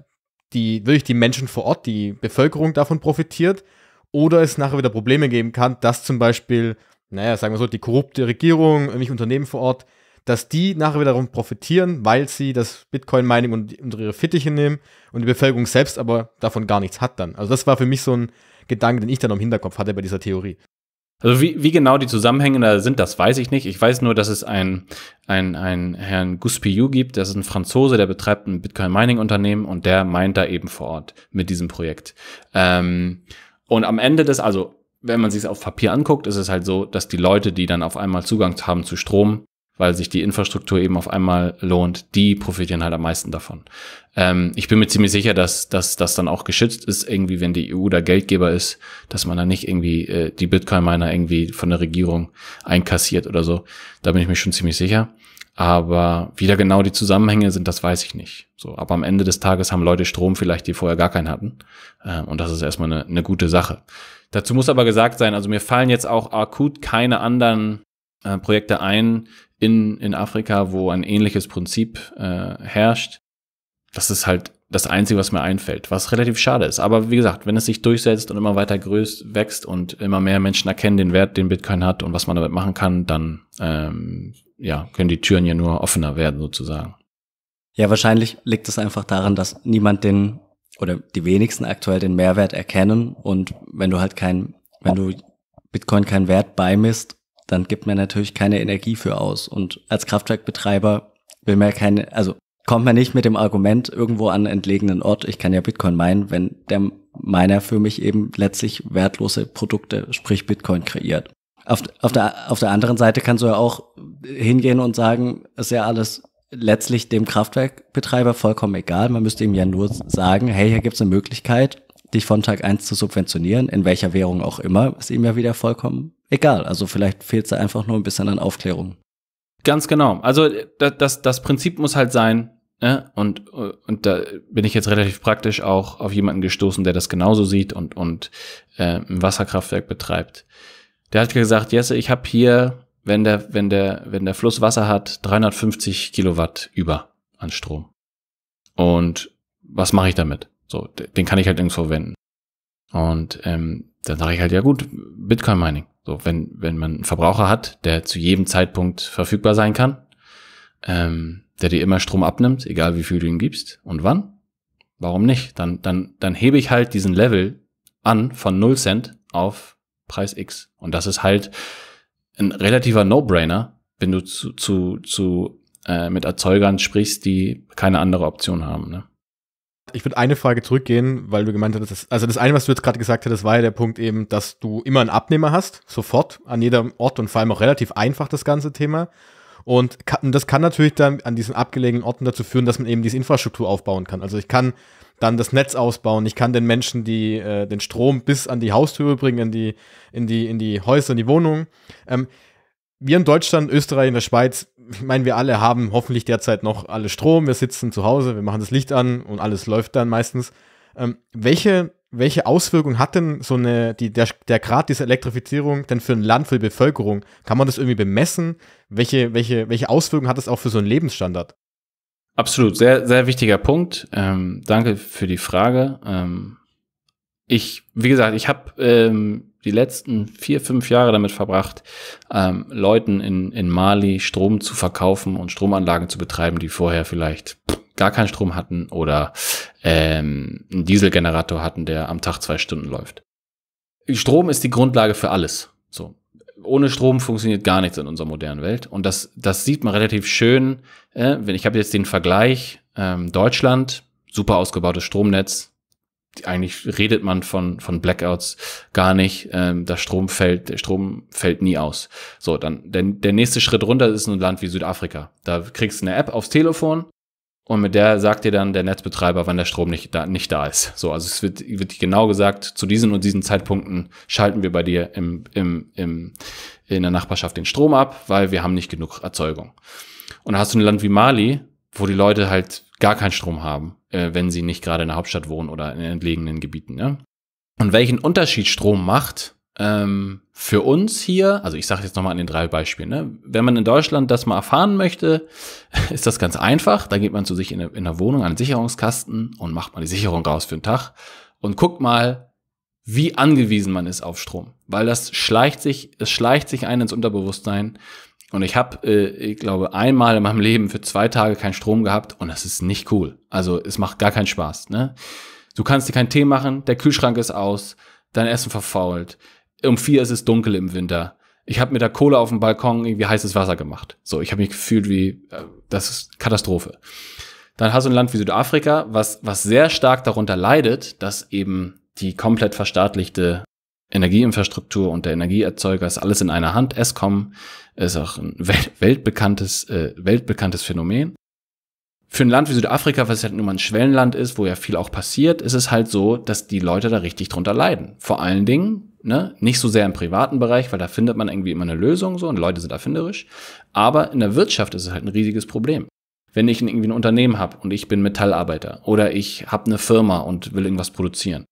die, wirklich die Menschen vor Ort, die Bevölkerung davon profitiert oder es nachher wieder Probleme geben kann, dass zum Beispiel, naja, sagen wir so, die korrupte Regierung, irgendwelche Unternehmen vor Ort dass die nachher wiederum profitieren, weil sie das Bitcoin-Mining unter ihre Fittiche nehmen und die Bevölkerung selbst aber davon gar nichts hat dann. Also das war für mich so ein Gedanke, den ich dann im Hinterkopf hatte bei dieser Theorie. Also wie, wie genau die Zusammenhänge da sind, das weiß ich nicht. Ich weiß nur, dass es einen ein, ein Herrn Guspiu gibt, das ist ein Franzose, der betreibt ein Bitcoin-Mining-Unternehmen und der meint da eben vor Ort mit diesem Projekt. Ähm, und am Ende des, also wenn man sich es auf Papier anguckt, ist es halt so, dass die Leute, die dann auf einmal Zugang haben zu Strom, weil sich die Infrastruktur eben auf einmal lohnt, die profitieren halt am meisten davon. Ähm, ich bin mir ziemlich sicher, dass, dass das dann auch geschützt ist, irgendwie, wenn die EU da Geldgeber ist, dass man dann nicht irgendwie äh, die Bitcoin-Miner irgendwie von der Regierung einkassiert oder so. Da bin ich mir schon ziemlich sicher. Aber wieder genau die Zusammenhänge sind, das weiß ich nicht. So, aber am Ende des Tages haben Leute Strom vielleicht, die vorher gar keinen hatten. Ähm, und das ist erstmal eine, eine gute Sache. Dazu muss aber gesagt sein, also mir fallen jetzt auch akut keine anderen äh, Projekte ein, in, in Afrika, wo ein ähnliches Prinzip äh, herrscht. Das ist halt das Einzige, was mir einfällt, was relativ schade ist. Aber wie gesagt, wenn es sich durchsetzt und immer weiter größt, wächst und immer mehr Menschen erkennen den Wert, den Bitcoin hat und was man damit machen kann, dann ähm, ja, können die Türen ja nur offener werden sozusagen. Ja, wahrscheinlich liegt es einfach daran, dass niemand den oder die wenigsten aktuell den Mehrwert erkennen und wenn du halt kein, wenn du Bitcoin keinen Wert beimisst, dann gibt man natürlich keine Energie für aus. Und als Kraftwerkbetreiber will man ja keine, also kommt man nicht mit dem Argument irgendwo an einen entlegenen Ort, ich kann ja Bitcoin meinen, wenn der Miner für mich eben letztlich wertlose Produkte, sprich Bitcoin kreiert. Auf, auf, der, auf der anderen Seite kannst du ja auch hingehen und sagen, ist ja alles letztlich dem Kraftwerkbetreiber vollkommen egal. Man müsste ihm ja nur sagen, hey, hier gibt's eine Möglichkeit, dich von Tag eins zu subventionieren, in welcher Währung auch immer, ist ihm ja wieder vollkommen egal. Also vielleicht fehlt es da einfach nur ein bisschen an Aufklärung. Ganz genau. Also das, das, das Prinzip muss halt sein, ne? und, und da bin ich jetzt relativ praktisch auch auf jemanden gestoßen, der das genauso sieht und, und äh, ein Wasserkraftwerk betreibt. Der hat gesagt, Jesse, ich habe hier, wenn der, wenn, der, wenn der Fluss Wasser hat, 350 Kilowatt über an Strom. Und was mache ich damit? So, den kann ich halt nirgendwo verwenden. Und ähm, dann sage ich halt, ja gut, Bitcoin Mining. So, wenn, wenn man einen Verbraucher hat, der zu jedem Zeitpunkt verfügbar sein kann, ähm, der dir immer Strom abnimmt, egal wie viel du ihm gibst und wann, warum nicht? Dann, dann, dann hebe ich halt diesen Level an von 0 Cent auf Preis X. Und das ist halt ein relativer No-Brainer, wenn du zu, zu, zu äh, mit Erzeugern sprichst, die keine andere Option haben. Ne? Ich würde eine Frage zurückgehen, weil du gemeint hattest, also das eine, was du jetzt gerade gesagt hattest, war ja der Punkt eben, dass du immer einen Abnehmer hast, sofort, an jedem Ort und vor allem auch relativ einfach das ganze Thema. Und das kann natürlich dann an diesen abgelegenen Orten dazu führen, dass man eben diese Infrastruktur aufbauen kann. Also ich kann dann das Netz ausbauen, ich kann den Menschen die, äh, den Strom bis an die Haustür bringen, in die, in die, in die Häuser, in die Wohnungen. Ähm, wir in Deutschland, Österreich, in der Schweiz ich meine, wir alle haben hoffentlich derzeit noch alle Strom, wir sitzen zu Hause, wir machen das Licht an und alles läuft dann meistens. Ähm, welche, welche Auswirkung hat denn so eine, die, der, der Grad dieser Elektrifizierung denn für ein Land, für die Bevölkerung? Kann man das irgendwie bemessen? Welche, welche, welche Auswirkungen hat das auch für so einen Lebensstandard? Absolut, sehr, sehr wichtiger Punkt. Ähm, danke für die Frage. Ähm, ich, wie gesagt, ich habe ähm, die letzten vier, fünf Jahre damit verbracht, ähm, Leuten in, in Mali Strom zu verkaufen und Stromanlagen zu betreiben, die vorher vielleicht gar keinen Strom hatten oder ähm, einen Dieselgenerator hatten, der am Tag zwei Stunden läuft. Strom ist die Grundlage für alles. So. Ohne Strom funktioniert gar nichts in unserer modernen Welt. Und das, das sieht man relativ schön. Äh, wenn ich habe jetzt den Vergleich ähm, Deutschland, super ausgebautes Stromnetz, eigentlich redet man von, von Blackouts gar nicht. Ähm, das Strom fällt, der Strom fällt nie aus. So, dann der, der nächste Schritt runter ist ein Land wie Südafrika. Da kriegst du eine App aufs Telefon und mit der sagt dir dann der Netzbetreiber, wann der Strom nicht da, nicht da ist. So, also es wird, wird genau gesagt, zu diesen und diesen Zeitpunkten schalten wir bei dir im, im, im, in der Nachbarschaft den Strom ab, weil wir haben nicht genug Erzeugung. Und da hast du ein Land wie Mali, wo die Leute halt gar keinen Strom haben, äh, wenn sie nicht gerade in der Hauptstadt wohnen oder in entlegenen Gebieten. Ne? Und welchen Unterschied Strom macht ähm, für uns hier, also ich sage jetzt nochmal an den drei Beispielen, ne? wenn man in Deutschland das mal erfahren möchte, ist das ganz einfach. Da geht man zu sich in, eine, in der Wohnung an den Sicherungskasten und macht mal die Sicherung raus für den Tag und guckt mal, wie angewiesen man ist auf Strom, weil das schleicht sich, es schleicht sich ein ins Unterbewusstsein und ich habe, äh, ich glaube, einmal in meinem Leben für zwei Tage keinen Strom gehabt und das ist nicht cool. Also es macht gar keinen Spaß. Ne? Du kannst dir keinen Tee machen, der Kühlschrank ist aus, dein Essen verfault. Um vier ist es dunkel im Winter. Ich habe mit der Kohle auf dem Balkon irgendwie heißes Wasser gemacht. So, ich habe mich gefühlt wie, äh, das ist Katastrophe. Dann hast du ein Land wie Südafrika, was, was sehr stark darunter leidet, dass eben die komplett verstaatlichte Energieinfrastruktur und der Energieerzeuger ist alles in einer Hand. Eskom ist auch ein weltbekanntes, äh, weltbekanntes Phänomen. Für ein Land wie Südafrika, was halt nur mal ein Schwellenland ist, wo ja viel auch passiert, ist es halt so, dass die Leute da richtig drunter leiden. Vor allen Dingen, ne, nicht so sehr im privaten Bereich, weil da findet man irgendwie immer eine Lösung so und Leute sind erfinderisch. Aber in der Wirtschaft ist es halt ein riesiges Problem. Wenn ich irgendwie ein Unternehmen habe und ich bin Metallarbeiter oder ich habe eine Firma und will irgendwas produzieren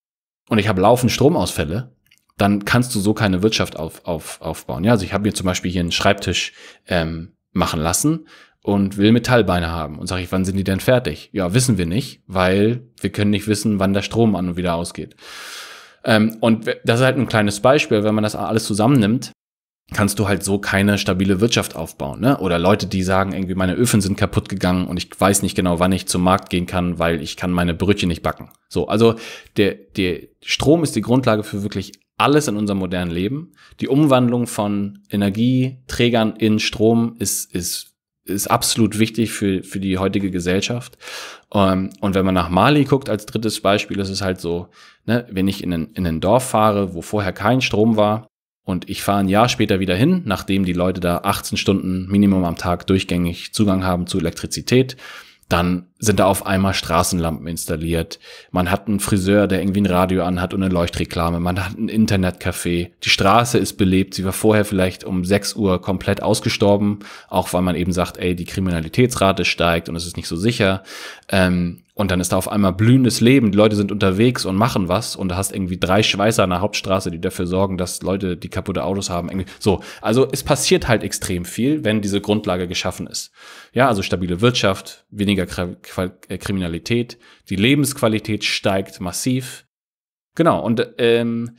und ich habe laufend Stromausfälle, dann kannst du so keine Wirtschaft auf, auf, aufbauen. Ja, also ich habe mir zum Beispiel hier einen Schreibtisch ähm, machen lassen und will Metallbeine haben. Und sage ich, wann sind die denn fertig? Ja, wissen wir nicht, weil wir können nicht wissen, wann der Strom an und wieder ausgeht. Ähm, und das ist halt ein kleines Beispiel, wenn man das alles zusammennimmt, kannst du halt so keine stabile Wirtschaft aufbauen. Ne? Oder Leute, die sagen, irgendwie meine Öfen sind kaputt gegangen und ich weiß nicht genau, wann ich zum Markt gehen kann, weil ich kann meine Brötchen nicht backen. So, also der, der Strom ist die Grundlage für wirklich alles in unserem modernen Leben. Die Umwandlung von Energieträgern in Strom ist, ist, ist absolut wichtig für, für die heutige Gesellschaft. Ähm, und wenn man nach Mali guckt als drittes Beispiel, ist es halt so, ne, wenn ich in ein, in ein Dorf fahre, wo vorher kein Strom war, und ich fahre ein Jahr später wieder hin, nachdem die Leute da 18 Stunden Minimum am Tag durchgängig Zugang haben zu Elektrizität, dann sind da auf einmal Straßenlampen installiert. Man hat einen Friseur, der irgendwie ein Radio anhat und eine Leuchtreklame. Man hat ein Internetcafé. Die Straße ist belebt. Sie war vorher vielleicht um 6 Uhr komplett ausgestorben, auch weil man eben sagt, ey, die Kriminalitätsrate steigt und es ist nicht so sicher. Ähm, und dann ist da auf einmal blühendes Leben, die Leute sind unterwegs und machen was und du hast irgendwie drei Schweißer an der Hauptstraße, die dafür sorgen, dass Leute, die kaputte Autos haben, irgendwie so. Also es passiert halt extrem viel, wenn diese Grundlage geschaffen ist. Ja, also stabile Wirtschaft, weniger äh, Kriminalität, die Lebensqualität steigt massiv. Genau, und ähm,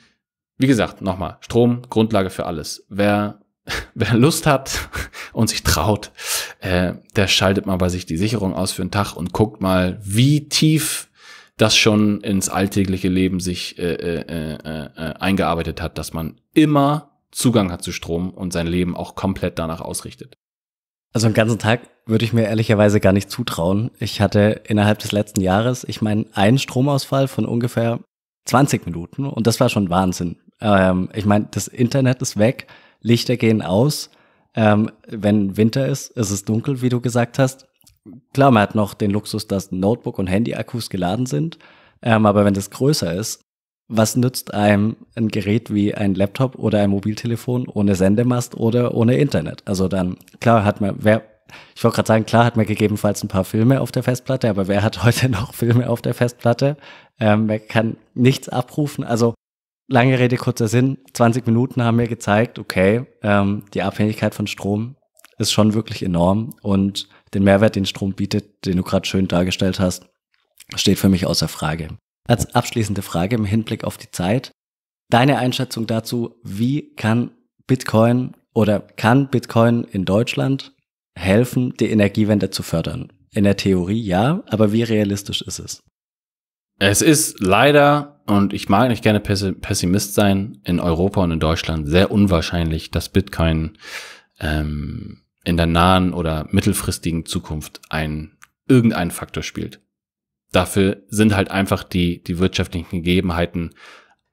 wie gesagt, nochmal, Strom, Grundlage für alles. Wer wer Lust hat und sich traut, äh, der schaltet mal bei sich die Sicherung aus für einen Tag und guckt mal, wie tief das schon ins alltägliche Leben sich äh, äh, äh, äh, eingearbeitet hat, dass man immer Zugang hat zu Strom und sein Leben auch komplett danach ausrichtet. Also einen ganzen Tag würde ich mir ehrlicherweise gar nicht zutrauen. Ich hatte innerhalb des letzten Jahres, ich meine, einen Stromausfall von ungefähr 20 Minuten und das war schon Wahnsinn. Ähm, ich meine, das Internet ist weg, Lichter gehen aus. Ähm, wenn Winter ist, ist es dunkel, wie du gesagt hast. Klar, man hat noch den Luxus, dass Notebook- und Handy-Akkus geladen sind. Ähm, aber wenn das größer ist, was nützt einem ein Gerät wie ein Laptop oder ein Mobiltelefon ohne Sendemast oder ohne Internet? Also dann, klar hat man, wer, ich wollte gerade sagen, klar hat man gegebenenfalls ein paar Filme auf der Festplatte, aber wer hat heute noch Filme auf der Festplatte? Ähm, man kann nichts abrufen. Also Lange Rede, kurzer Sinn. 20 Minuten haben mir gezeigt, okay, ähm, die Abhängigkeit von Strom ist schon wirklich enorm und den Mehrwert, den Strom bietet, den du gerade schön dargestellt hast, steht für mich außer Frage. Als abschließende Frage im Hinblick auf die Zeit, deine Einschätzung dazu, wie kann Bitcoin oder kann Bitcoin in Deutschland helfen, die Energiewende zu fördern? In der Theorie ja, aber wie realistisch ist es? Es ist leider und ich mag nicht gerne Pessimist sein, in Europa und in Deutschland sehr unwahrscheinlich, dass Bitcoin ähm, in der nahen oder mittelfristigen Zukunft ein, irgendeinen Faktor spielt. Dafür sind halt einfach die, die wirtschaftlichen Gegebenheiten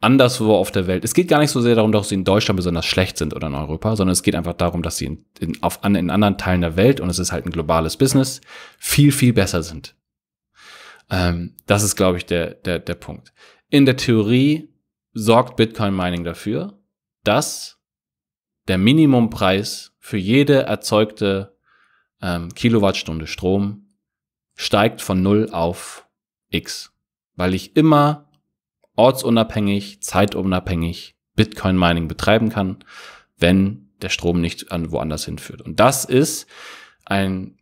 anderswo auf der Welt. Es geht gar nicht so sehr darum, dass sie in Deutschland besonders schlecht sind oder in Europa, sondern es geht einfach darum, dass sie in, in, auf, in anderen Teilen der Welt, und es ist halt ein globales Business, viel, viel besser sind. Ähm, das ist, glaube ich, der, der, der Punkt. In der Theorie sorgt Bitcoin Mining dafür, dass der Minimumpreis für jede erzeugte ähm, Kilowattstunde Strom steigt von 0 auf X, weil ich immer ortsunabhängig, zeitunabhängig Bitcoin Mining betreiben kann, wenn der Strom nicht an woanders hinführt. Und das ist ein,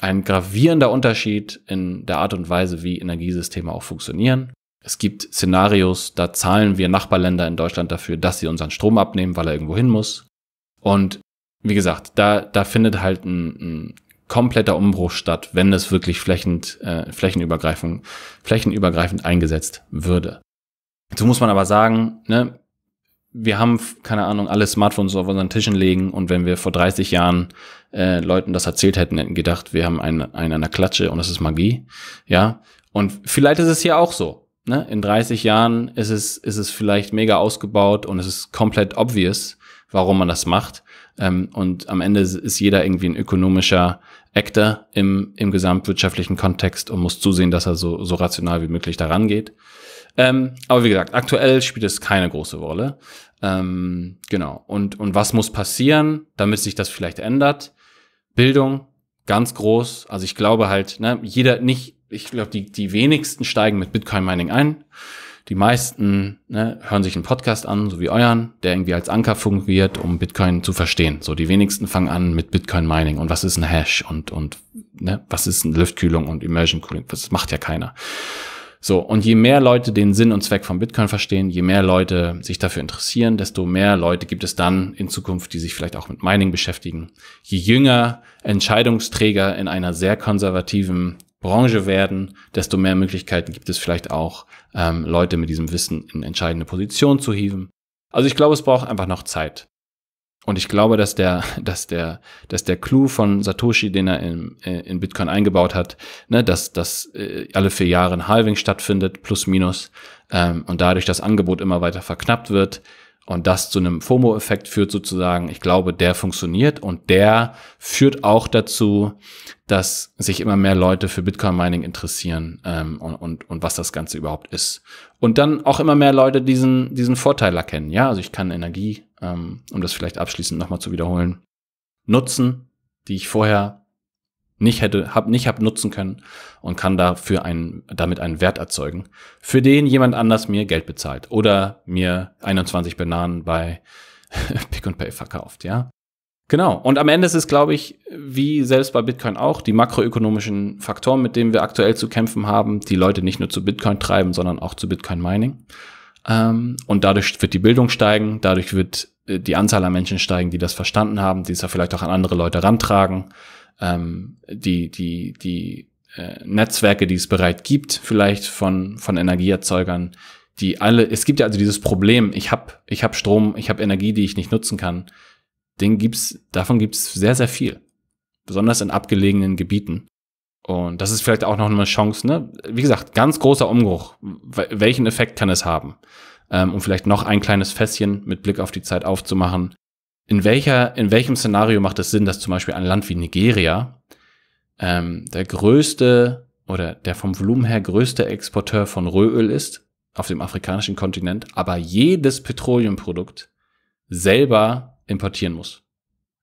ein gravierender Unterschied in der Art und Weise, wie Energiesysteme auch funktionieren. Es gibt Szenarios, da zahlen wir Nachbarländer in Deutschland dafür, dass sie unseren Strom abnehmen, weil er irgendwo hin muss. Und wie gesagt, da, da findet halt ein, ein kompletter Umbruch statt, wenn es wirklich flächend, äh, flächenübergreifend, flächenübergreifend eingesetzt würde. Dazu muss man aber sagen, ne, wir haben, keine Ahnung, alle Smartphones auf unseren Tischen legen und wenn wir vor 30 Jahren äh, Leuten das erzählt hätten, hätten gedacht, wir haben einen, einen an der Klatsche und das ist Magie. Ja. Und vielleicht ist es hier auch so ne, in 30 Jahren ist es, ist es vielleicht mega ausgebaut und es ist komplett obvious, warum man das macht. Ähm, und am Ende ist jeder irgendwie ein ökonomischer Actor im, im gesamtwirtschaftlichen Kontext und muss zusehen, dass er so, so rational wie möglich daran geht. Ähm, aber wie gesagt, aktuell spielt es keine große Rolle. Ähm, genau. Und, und was muss passieren, damit sich das vielleicht ändert? Bildung, ganz groß. Also ich glaube halt, ne, jeder, nicht, ich glaube, die, die wenigsten steigen mit Bitcoin Mining ein. Die meisten ne, hören sich einen Podcast an, so wie euren, der irgendwie als Anker fungiert, um Bitcoin zu verstehen. So, die wenigsten fangen an mit Bitcoin Mining und was ist ein Hash und, und ne, was ist eine Luftkühlung und Immersion Cooling. Das macht ja keiner. So, und je mehr Leute den Sinn und Zweck von Bitcoin verstehen, je mehr Leute sich dafür interessieren, desto mehr Leute gibt es dann in Zukunft, die sich vielleicht auch mit Mining beschäftigen. Je jünger Entscheidungsträger in einer sehr konservativen Branche werden, desto mehr Möglichkeiten gibt es vielleicht auch, ähm, Leute mit diesem Wissen in entscheidende Positionen zu hieven. Also ich glaube, es braucht einfach noch Zeit. Und ich glaube, dass der, dass der, dass der Clou von Satoshi, den er in, äh, in Bitcoin eingebaut hat, ne, dass, dass äh, alle vier Jahre ein Halving stattfindet, plus minus, ähm, und dadurch das Angebot immer weiter verknappt wird und das zu einem FOMO-Effekt führt sozusagen. Ich glaube, der funktioniert und der führt auch dazu, dass sich immer mehr Leute für Bitcoin Mining interessieren ähm, und, und, und was das Ganze überhaupt ist. Und dann auch immer mehr Leute diesen, diesen Vorteil erkennen. Ja, also ich kann Energie, ähm, um das vielleicht abschließend nochmal zu wiederholen, nutzen, die ich vorher nicht hätte, hab, nicht hab nutzen können und kann dafür einen, damit einen Wert erzeugen, für den jemand anders mir Geld bezahlt oder mir 21 Bananen bei Pick and Pay verkauft, ja. Genau. Und am Ende ist es, glaube ich, wie selbst bei Bitcoin auch, die makroökonomischen Faktoren, mit denen wir aktuell zu kämpfen haben, die Leute nicht nur zu Bitcoin treiben, sondern auch zu Bitcoin Mining. Ähm, und dadurch wird die Bildung steigen, dadurch wird äh, die Anzahl an Menschen steigen, die das verstanden haben, die es ja vielleicht auch an andere Leute rantragen, ähm, die, die, die äh, Netzwerke, die es bereits gibt, vielleicht von, von Energieerzeugern, die alle, es gibt ja also dieses Problem, ich habe ich hab Strom, ich habe Energie, die ich nicht nutzen kann den gibt's, davon gibt es sehr, sehr viel. Besonders in abgelegenen Gebieten. Und das ist vielleicht auch noch eine Chance, ne? Wie gesagt, ganz großer Umbruch. Welchen Effekt kann es haben? Ähm, um vielleicht noch ein kleines Fässchen mit Blick auf die Zeit aufzumachen. In, welcher, in welchem Szenario macht es Sinn, dass zum Beispiel ein Land wie Nigeria, ähm, der größte oder der vom Volumen her größte Exporteur von Rohöl ist, auf dem afrikanischen Kontinent, aber jedes Petroleumprodukt selber importieren muss.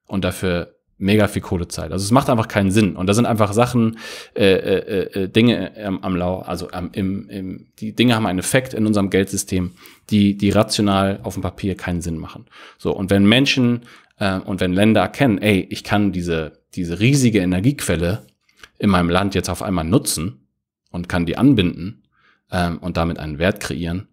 Und dafür mega viel Kohle zahlt. Also es macht einfach keinen Sinn. Und da sind einfach Sachen, äh, äh, äh, äh Dinge ähm, am Lau, also ähm, im, im, die Dinge haben einen Effekt in unserem Geldsystem, die, die rational auf dem Papier keinen Sinn machen. So, und wenn Menschen äh, und wenn Länder erkennen, ey, ich kann diese, diese riesige Energiequelle in meinem Land jetzt auf einmal nutzen und kann die anbinden ähm, und damit einen Wert kreieren,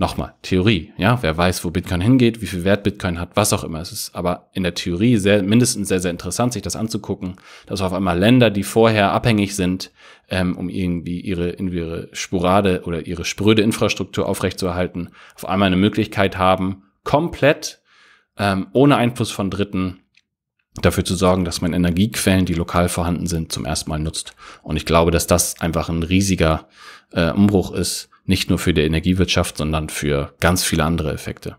Nochmal, Theorie, ja, wer weiß, wo Bitcoin hingeht, wie viel Wert Bitcoin hat, was auch immer. Es ist aber in der Theorie sehr, mindestens sehr, sehr interessant, sich das anzugucken, dass auf einmal Länder, die vorher abhängig sind, ähm, um irgendwie ihre, ihre Spurade oder ihre spröde Infrastruktur aufrechtzuerhalten, auf einmal eine Möglichkeit haben, komplett ähm, ohne Einfluss von Dritten dafür zu sorgen, dass man Energiequellen, die lokal vorhanden sind, zum ersten Mal nutzt. Und ich glaube, dass das einfach ein riesiger äh, Umbruch ist, nicht nur für die Energiewirtschaft, sondern für ganz viele andere Effekte.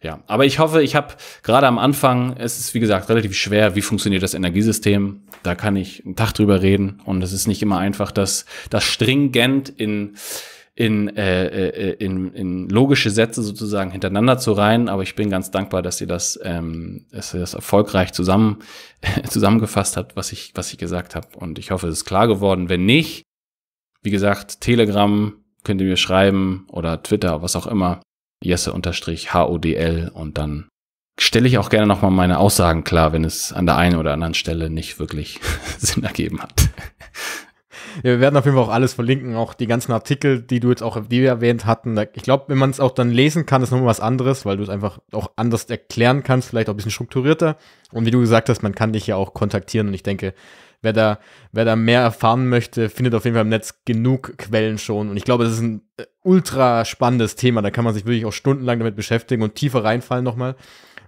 Ja, aber ich hoffe, ich habe gerade am Anfang, es ist wie gesagt relativ schwer, wie funktioniert das Energiesystem. Da kann ich einen Tag drüber reden und es ist nicht immer einfach, dass das stringent in in, äh, äh, in, in logische Sätze sozusagen hintereinander zu reihen, aber ich bin ganz dankbar, dass ihr das, ähm, dass ihr das erfolgreich zusammen, zusammengefasst habt, was ich, was ich gesagt habe. Und ich hoffe, es ist klar geworden. Wenn nicht, wie gesagt, Telegram, könnt ihr mir schreiben oder Twitter, was auch immer. Jesse-HODL und dann stelle ich auch gerne nochmal meine Aussagen klar, wenn es an der einen oder anderen Stelle nicht wirklich Sinn ergeben hat. Ja, wir werden auf jeden Fall auch alles verlinken, auch die ganzen Artikel, die du jetzt auch die wir erwähnt hatten. Ich glaube, wenn man es auch dann lesen kann, ist nochmal was anderes, weil du es einfach auch anders erklären kannst, vielleicht auch ein bisschen strukturierter. Und wie du gesagt hast, man kann dich ja auch kontaktieren und ich denke, wer da, wer da mehr erfahren möchte, findet auf jeden Fall im Netz genug Quellen schon. Und ich glaube, das ist ein äh, ultra spannendes Thema. Da kann man sich wirklich auch stundenlang damit beschäftigen und tiefer reinfallen nochmal.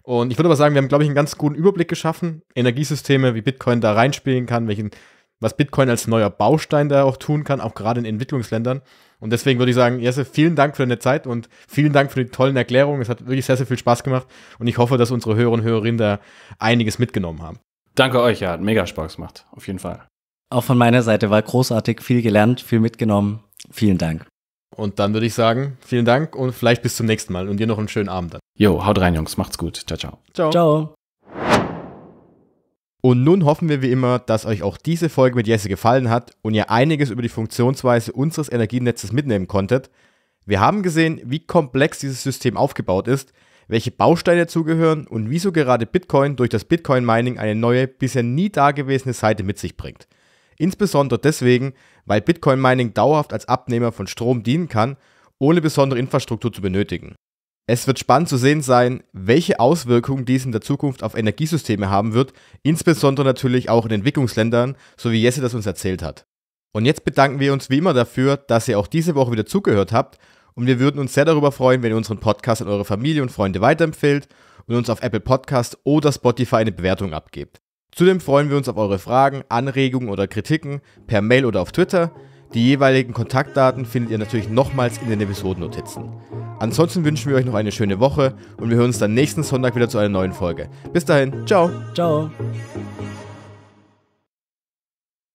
Und ich würde aber sagen, wir haben, glaube ich, einen ganz guten Überblick geschaffen. Energiesysteme, wie Bitcoin da reinspielen kann, welchen, was Bitcoin als neuer Baustein da auch tun kann, auch gerade in Entwicklungsländern. Und deswegen würde ich sagen, Jesse, vielen Dank für deine Zeit und vielen Dank für die tollen Erklärungen. Es hat wirklich sehr, sehr viel Spaß gemacht und ich hoffe, dass unsere Hörer und Hörerinnen da einiges mitgenommen haben. Danke euch, ja, hat mega Spaß gemacht, auf jeden Fall. Auch von meiner Seite war großartig, viel gelernt, viel mitgenommen. Vielen Dank. Und dann würde ich sagen, vielen Dank und vielleicht bis zum nächsten Mal und dir noch einen schönen Abend dann. Jo, haut rein, Jungs, macht's gut. Ciao, ciao. Ciao. Ciao. Und nun hoffen wir wie immer, dass euch auch diese Folge mit Jesse gefallen hat und ihr einiges über die Funktionsweise unseres Energienetzes mitnehmen konntet. Wir haben gesehen, wie komplex dieses System aufgebaut ist welche Bausteine dazugehören und wieso gerade Bitcoin durch das Bitcoin-Mining eine neue, bisher nie dagewesene Seite mit sich bringt. Insbesondere deswegen, weil Bitcoin-Mining dauerhaft als Abnehmer von Strom dienen kann, ohne besondere Infrastruktur zu benötigen. Es wird spannend zu sehen sein, welche Auswirkungen dies in der Zukunft auf Energiesysteme haben wird, insbesondere natürlich auch in Entwicklungsländern, so wie Jesse das uns erzählt hat. Und jetzt bedanken wir uns wie immer dafür, dass ihr auch diese Woche wieder zugehört habt und wir würden uns sehr darüber freuen, wenn ihr unseren Podcast an eure Familie und Freunde weiterempfehlt und uns auf Apple Podcast oder Spotify eine Bewertung abgebt. Zudem freuen wir uns auf eure Fragen, Anregungen oder Kritiken per Mail oder auf Twitter. Die jeweiligen Kontaktdaten findet ihr natürlich nochmals in den Episodennotizen. Ansonsten wünschen wir euch noch eine schöne Woche und wir hören uns dann nächsten Sonntag wieder zu einer neuen Folge. Bis dahin, ciao. Ciao.